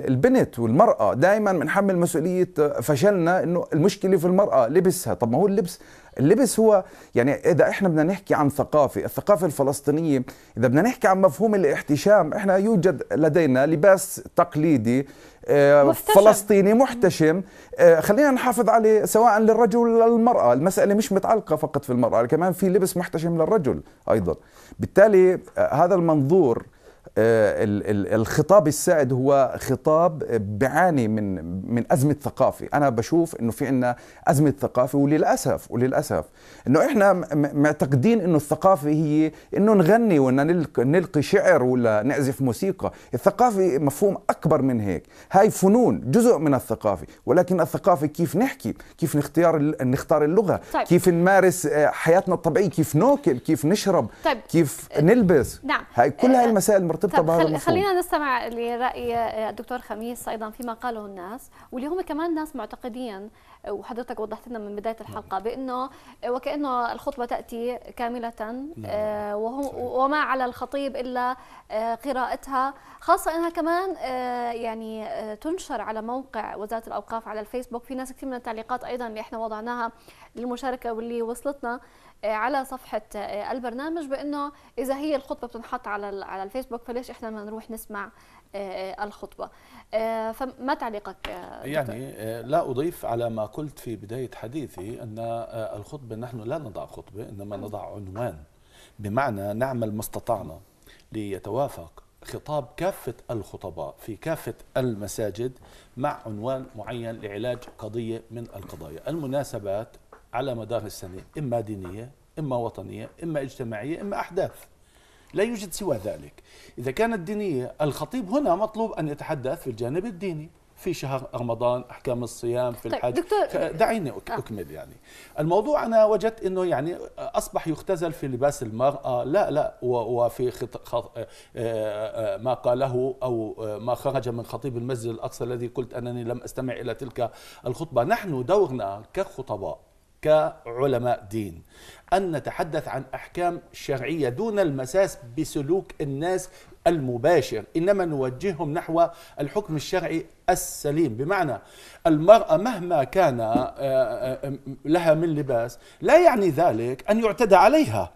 B: البنت والمراه دائما بنحمل مسؤوليه فشلنا انه المشكله في المراه لبسها طب ما هو اللبس اللبس هو يعني اذا احنا بدنا نحكي عن ثقافه الثقافه الفلسطينيه اذا بدنا نحكي عن مفهوم الاحتشام احنا يوجد لدينا لباس تقليدي آه، محتشم. فلسطيني محتشم آه، خلينا نحافظ عليه سواء للرجل ولا للمرأة المسألة مش متعلقة فقط في المرأة كمان في لبس محتشم للرجل أيضا بالتالي آه، هذا المنظور آه، الخطاب السائد هو خطاب بعاني من من ازمه ثقافي، انا بشوف انه في عندنا ازمه ثقافي وللاسف وللاسف انه احنا معتقدين انه الثقافه هي انه نغني ولا نلقي شعر ولا نعزف موسيقى، الثقافه مفهوم اكبر من هيك، هاي فنون جزء من الثقافه، ولكن الثقافه كيف نحكي، كيف نختار نختار اللغه، طيب. كيف نمارس آه، حياتنا الطبيعيه، كيف ناكل، كيف نشرب، طيب. كيف نلبس، نعم. هاي كل آه، هاي المسائل بتبقى بهذا خل... خلينا
A: نستمع لراي الدكتور خميس ايضا فيما قاله الناس واللي هم كمان ناس معتقدين وحضرتك وضحت لنا من بدايه الحلقه نعم. بانه وكانه الخطبه تاتي كامله نعم. آه، وهم وما على الخطيب الا آه، قراءتها خاصه انها كمان آه، يعني تنشر على موقع وزاره الاوقاف على الفيسبوك في ناس كثير من التعليقات ايضا اللي احنا وضعناها للمشاركه واللي وصلتنا آه، على صفحه آه، البرنامج بانه اذا هي الخطبه بتنحط على على الفيسبوك فليش احنا ما نروح نسمع آه، الخطبه فما تعليقك
D: يعني لا اضيف على ما قلت في بدايه حديثي ان الخطبه نحن لا نضع خطبه انما نعم. نضع عنوان بمعنى نعمل ما استطعنا ليتوافق خطاب كافة الخطباء في كافة المساجد مع عنوان معين لعلاج قضية من القضايا المناسبات على مدار السنة إما دينية إما وطنية إما اجتماعية إما أحداث لا يوجد سوى ذلك إذا كانت دينية الخطيب هنا مطلوب أن يتحدث في الجانب الديني في شهر رمضان احكام الصيام في طيب، الحج طيب دعيني آه. اكمل يعني الموضوع انا وجدت انه يعني اصبح يختزل في لباس المراه لا لا وفي خط خط آه، آه، ما قاله او ما خرج من خطيب المسجد الاقصى الذي قلت انني لم استمع الى تلك الخطبه نحن دورنا كخطباء كعلماء دين أن نتحدث عن أحكام شرعية دون المساس بسلوك الناس المباشر إنما نوجههم نحو الحكم الشرعي السليم بمعنى المرأة مهما كان آه، آه، لها من لباس لا يعني ذلك أن يعتدى عليها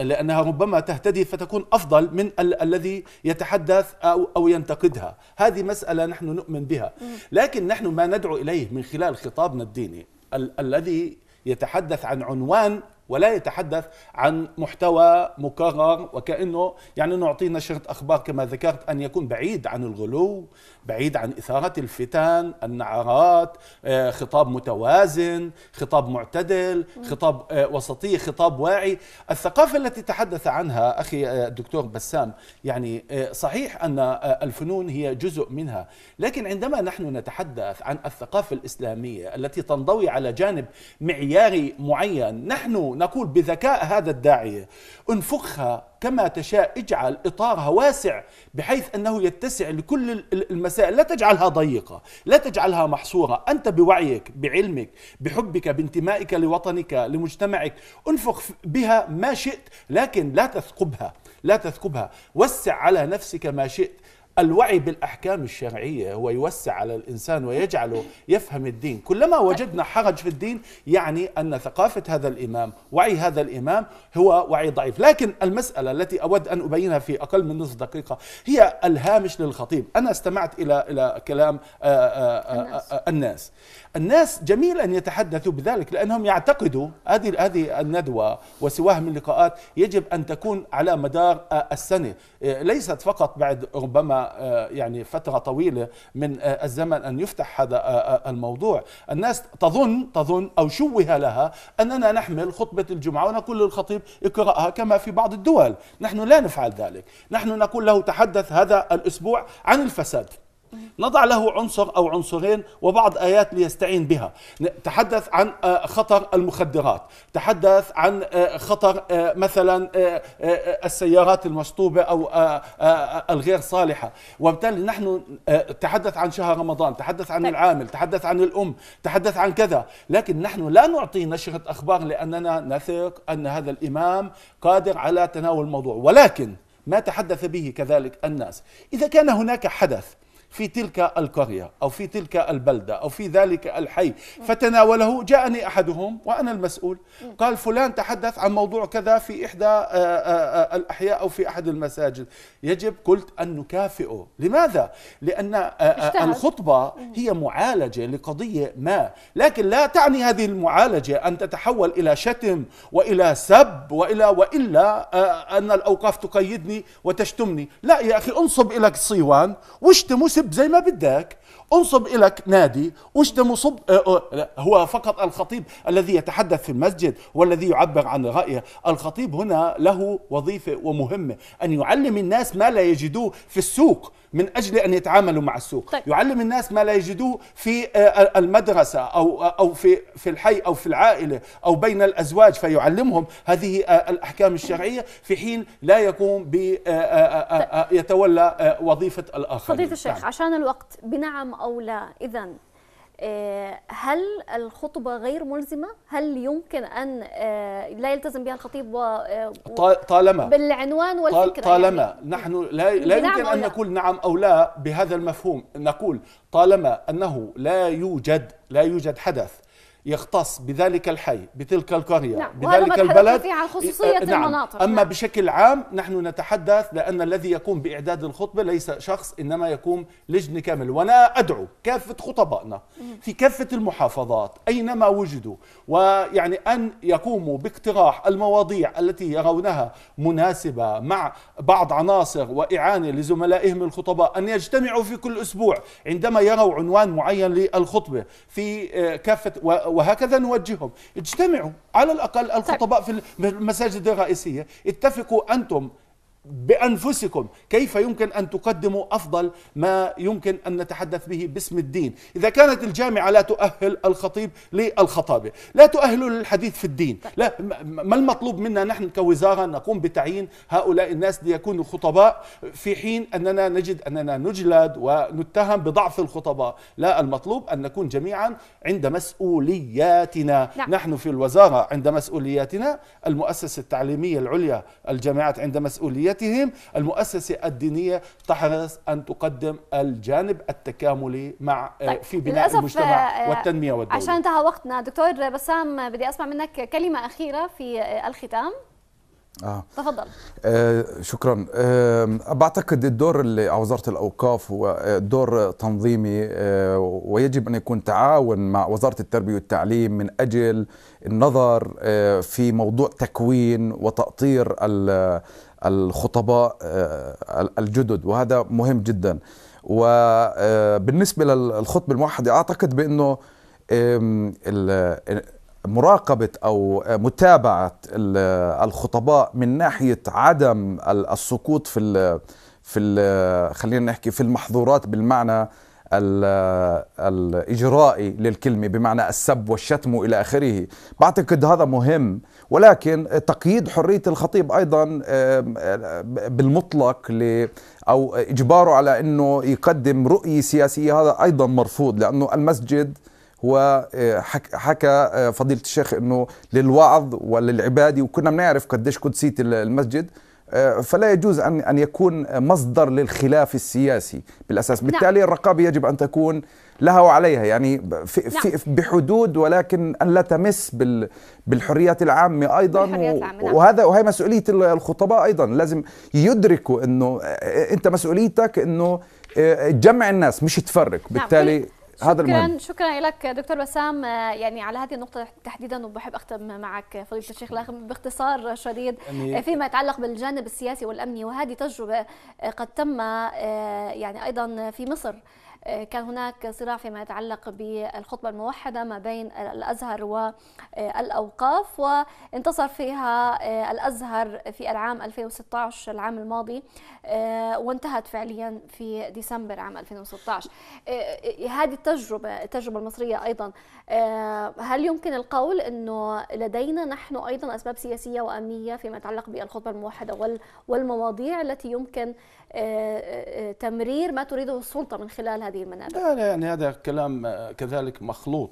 D: لأنها ربما تهتدي فتكون أفضل من ال- الذي يتحدث أو, أو ينتقدها هذه مسألة نحن نؤمن بها لكن نحن ما ندعو إليه من خلال خطابنا الديني ال- الذي يتحدث عن عنوان ولا يتحدث عن محتوى مكرر وكأنه يعني نعطيه نشرة أخبار كما ذكرت أن يكون بعيد عن الغلو بعيد عن إثارة الفتن النعرات آه، خطاب متوازن خطاب معتدل خطاب آه، وسطي خطاب واعي الثقافة التي تحدث عنها أخي الدكتور آه، بسام يعني صحيح أن الفنون هي جزء منها لكن عندما نحن نتحدث عن الثقافة الإسلامية التي تنضوي على جانب معياري معين نحن نقول بذكاء هذا الداعية انفخها كما تشاء اجعل إطارها واسع بحيث أنه يتسع لكل المسائل لا تجعلها ضيقة لا تجعلها محصورة أنت بوعيك بعلمك بحبك بانتمائك لوطنك لمجتمعك انفخ بها ما شئت لكن لا تثقبها لا تثقبها وسع على نفسك ما شئت الوعي بالأحكام الشرعية هو يوسع على الإنسان ويجعله يفهم الدين كلما وجدنا حرج في الدين يعني أن ثقافة هذا الإمام وعي هذا الإمام هو وعي ضعيف لكن المسألة التي أود أن أبينها في أقل من نصف دقيقة هي الهامش للخطيب أنا استمعت إلى إلى كلام آه، آه، آه، الناس. الناس جميل أن يتحدثوا بذلك لأنهم يعتقدوا هذه هذه الندوة وسواها من لقاءات يجب أن تكون على مدار السنة ليست فقط بعد ربما آه، يعني فترة طويلة من آه، الزمن أن يفتح هذا آه، الموضوع الناس تظن تظن أو شوه لها أننا نحمل خطبة الجمعة ونقول للخطيب اقرأها كما في بعض الدول نحن لا نفعل ذلك نحن نقول له تحدث هذا الأسبوع عن الفساد نضع له عنصر او عنصرين وبعض ايات ليستعين بها تحدث عن آه، خطر المخدرات تحدث عن آه، خطر آه، مثلا السيارات المشطوبه او الغير صالحه وبالتالي نحن تحدث عن شهر رمضان تحدث عن طيب. العامل تحدث عن الام تحدث عن كذا لكن نحن لا نعطي نشره اخبار لاننا نثق ان هذا الامام قادر على تناول الموضوع ولكن ما تحدث به كذلك الناس اذا كان هناك حدث في تلك القرية أو في تلك البلدة أو في ذلك الحي فتناوله جاءني أحدهم وأنا المسؤول قال فلان تحدث عن موضوع كذا في إحدى آه، آه، آه، الأحياء أو في أحد المساجد يجب قلت أن نكافئه لماذا؟ لأن الخطبة هي معالجة لقضية ما لكن لا تعني هذه المعالجة أن تتحول إلى شتم وإلى سب وإلى وإلا أن الأوقاف تقيدني وتشتمني لا يا أخي انصب لك الصيوان واشتم سب زي ما بدك انصب لك نادي واشتم صب آه، آه، هو فقط الخطيب الذي يتحدث في المسجد والذي يعبر عن رأيه الخطيب هنا له وظيفة ومهمة أن يعلم الناس ما لا يجدوه في السوق من أجل أن يتعاملوا مع السوق طيب. يعلم الناس ما لا يجدوه في آه، المدرسة أو, أو في, في الحي أو في العائلة أو بين الأزواج فيعلمهم هذه الأحكام الشرعية في حين لا يقوم ب طيب. يتولى وظيفة الآخرين فضيلة الشيخ نعم.
A: عشان الوقت بنعم أو لا إذا آه، هل الخطبة غير ملزمة؟ هل يمكن أن آه، لا يلتزم بها الخطيب و آه، طالما بالعنوان والفكرة يعني؟ طالما
D: يعني نحن لا, لا نعم يمكن أن نقول نعم أو لا بهذا المفهوم نقول طالما أنه لا يوجد لا يوجد حدث يختص بذلك الحي بتلك القرية نعم. بذلك البلد عن خصوصية آه، نعم. المناطق أما نعم. بشكل عام نحن نتحدث لأن الذي يقوم بإعداد الخطبة ليس شخص إنما يقوم لجنة كامل وأنا أدعو كافة خطبائنا في كافة المحافظات أينما وجدوا ويعني أن يقوموا باقتراح المواضيع التي يرونها مناسبة مع بعض عناصر وإعانة لزملائهم الخطباء أن يجتمعوا في كل أسبوع عندما يروا عنوان معين للخطبة في آه، كافة وهكذا نوجههم اجتمعوا على الأقل طيب. الخطباء في المساجد الرئيسية اتفقوا أنتم بأنفسكم كيف يمكن أن تقدموا أفضل ما يمكن أن نتحدث به باسم الدين إذا كانت الجامعة لا تؤهل الخطيب للخطابة لا تؤهل للحديث في الدين لا ما المطلوب منا نحن كوزارة نقوم بتعيين هؤلاء الناس ليكونوا خطباء في حين أننا نجد أننا نجلد ونتهم بضعف الخطباء لا المطلوب أن نكون جميعا عند مسؤولياتنا لا. نعم. نحن في الوزارة عند مسؤولياتنا المؤسسة التعليمية العليا الجامعات عند مسؤولياتنا مؤسستهم المؤسسة الدينية تحرص أن تقدم الجانب التكاملي مع آه، طيب.
A: في بناء المجتمع آه، والتنمية والدولة عشان انتهى وقتنا دكتور بسام بدي أسمع منك كلمة أخيرة في آه، الختام
B: آه. تفضل آه شكرا آه بعتقد الدور اللي وزاره الاوقاف هو دور تنظيمي آه ويجب ان يكون تعاون مع وزاره التربيه والتعليم من اجل النظر آه في موضوع تكوين وتاطير الخطباء آه، الجدد وهذا مهم جدا وبالنسبة آه، للخطبة الموحدة أعتقد بأنه مراقبة أو آه، متابعة الخطباء من ناحية عدم السقوط في في خلينا نحكي في المحظورات بالمعنى الإجرائي للكلمة بمعنى السب والشتم إلى آخره بعتقد هذا مهم ولكن تقييد حرية الخطيب أيضا بالمطلق أو إجباره على أنه يقدم رؤية سياسية هذا أيضا مرفوض لأنه المسجد هو آه، حكى آه، فضيلة الشيخ أنه للوعظ وللعبادة وكنا بنعرف قديش قدسية المسجد آه، فلا يجوز ان ان يكون مصدر للخلاف السياسي بالاساس، نعم. بالتالي الرقابه يجب ان تكون لها وعليها يعني في نعم. في بحدود ولكن ان لا تمس بال بالحريات العامه ايضا العامة. نعم. وهذا وهي مسؤوليه الخطباء ايضا لازم يدركوا انه آه، آه، انت مسؤوليتك انه تجمع الناس مش تفرق نعم. بالتالي نعم. هذا المهم
A: شكرا لك دكتور بسام آه، يعني على هذه النقطة تحديدا وبحب أختم معك فضيلة الشيخ باختصار شديد آه، فيما يتعلق بالجانب السياسي والأمني وهذه تجربة آه، قد تم يعني أيضا في مصر كان هناك صراع فيما يتعلق بالخطبة الموحدة ما بين الأزهر والأوقاف وانتصر فيها آه، الأزهر في العام 2016 العام الماضي آه، وانتهت فعليا في ديسمبر عام 2016 آه، هذه التجربة التجربة المصرية أيضا هل يمكن القول أنه لدينا نحن أيضا أسباب سياسية وأمنية فيما يتعلق بالخطبة الموحدة والمواضيع التي يمكن آه، آه، آه، تمرير ما تريده السلطه من خلال هذه المنابر.
D: لا لا يعني هذا كلام كذلك مخلوط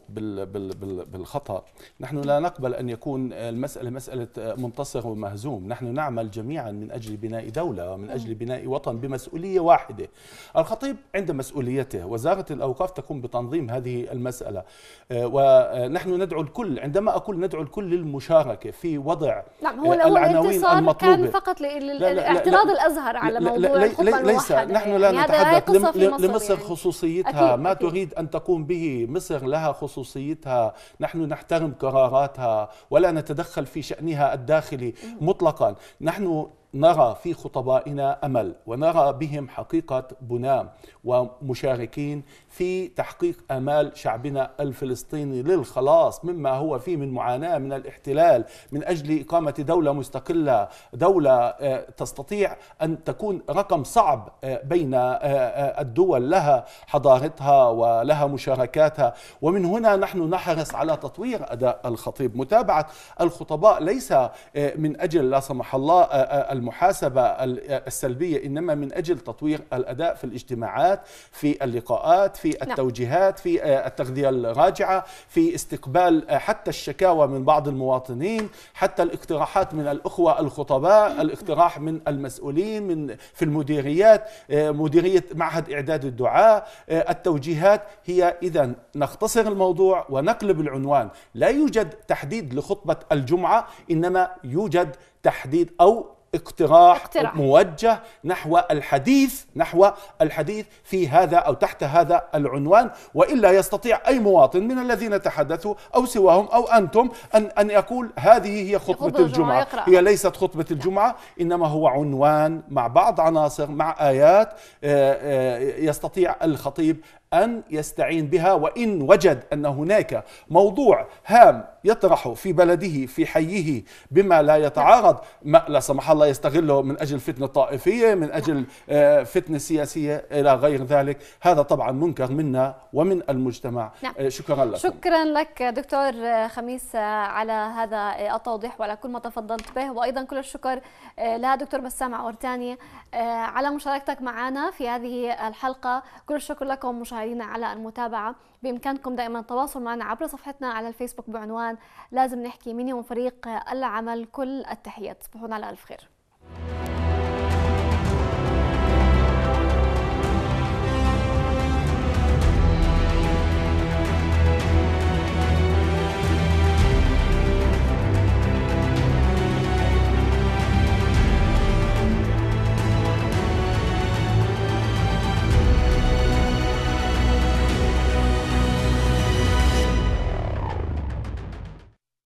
D: بالخطا، نحن لا نقبل ان يكون المساله مساله منتصر ومهزوم، نحن نعمل جميعا من اجل بناء دوله ومن اجل بناء وطن بمسؤوليه واحده. الخطيب عند مسؤوليته، وزاره الاوقاف تقوم بتنظيم هذه المساله، ونحن ندعو الكل، عندما اقول ندعو الكل للمشاركه في وضع نعم هو العناوين المطلوبه كان فقط
A: لاعتراض الازهر على موضوع لي ليس نحن لا يعني نتحدث لمصر
D: يعني. خصوصيتها أكيد ما أكيد. تريد أن تقوم به مصر لها خصوصيتها نحن نحترم قراراتها ولا نتدخل في شأنها الداخلي مطلقا نحن نرى في خطبائنا امل ونرى بهم حقيقه بناء ومشاركين في تحقيق امال شعبنا الفلسطيني للخلاص مما هو فيه من معاناه من الاحتلال من اجل اقامه دوله مستقله، دوله آه، تستطيع ان تكون رقم صعب آه، بين آه، الدول لها حضارتها ولها مشاركاتها، ومن هنا نحن نحرص على تطوير اداء الخطيب، متابعه الخطباء ليس من اجل لا سمح الله المحاسبة السلبية إنما من أجل تطوير الأداء في الاجتماعات في اللقاءات في نعم. التوجيهات في آه، التغذية الراجعة في استقبال آه، حتى الشكاوى من بعض المواطنين حتى الاقتراحات من الأخوة الخطباء الاقتراح من المسؤولين من في المديريات آه، مديرية معهد إعداد الدعاء التوجيهات هي إذا نختصر الموضوع ونقلب العنوان لا يوجد تحديد لخطبة الجمعة إنما يوجد تحديد أو اقتراح, اقتراح موجه نحو الحديث نحو الحديث في هذا او تحت هذا العنوان والا يستطيع اي مواطن من الذين تحدثوا او سواهم او انتم ان ان يقول هذه هي خطبه, الجمعه, الجمعه يقرأ. هي ليست خطبه الجمعه انما هو عنوان مع بعض عناصر مع ايات آه، آه، يستطيع الخطيب أن يستعين بها وإن وجد أن هناك موضوع هام يطرح في بلده في حيه بما لا يتعارض ما لا سمح الله يستغله من أجل فتنة طائفية من أجل آه، فتنة سياسية إلى غير ذلك هذا طبعا منكر منا ومن المجتمع آه، نعم. شكرا لك شكرا
A: لك دكتور آه، خميس على هذا التوضيح وعلى كل ما تفضلت به وأيضا كل الشكر لها دكتور بسام عورتاني على مشاركتك معنا في هذه الحلقة كل الشكر لكم مشاهدين مشاهدينا على المتابعة بإمكانكم دائما التواصل معنا عبر صفحتنا على الفيسبوك بعنوان لازم نحكي مني وفريق فريق العمل كل التحية تصبحون على ألف خير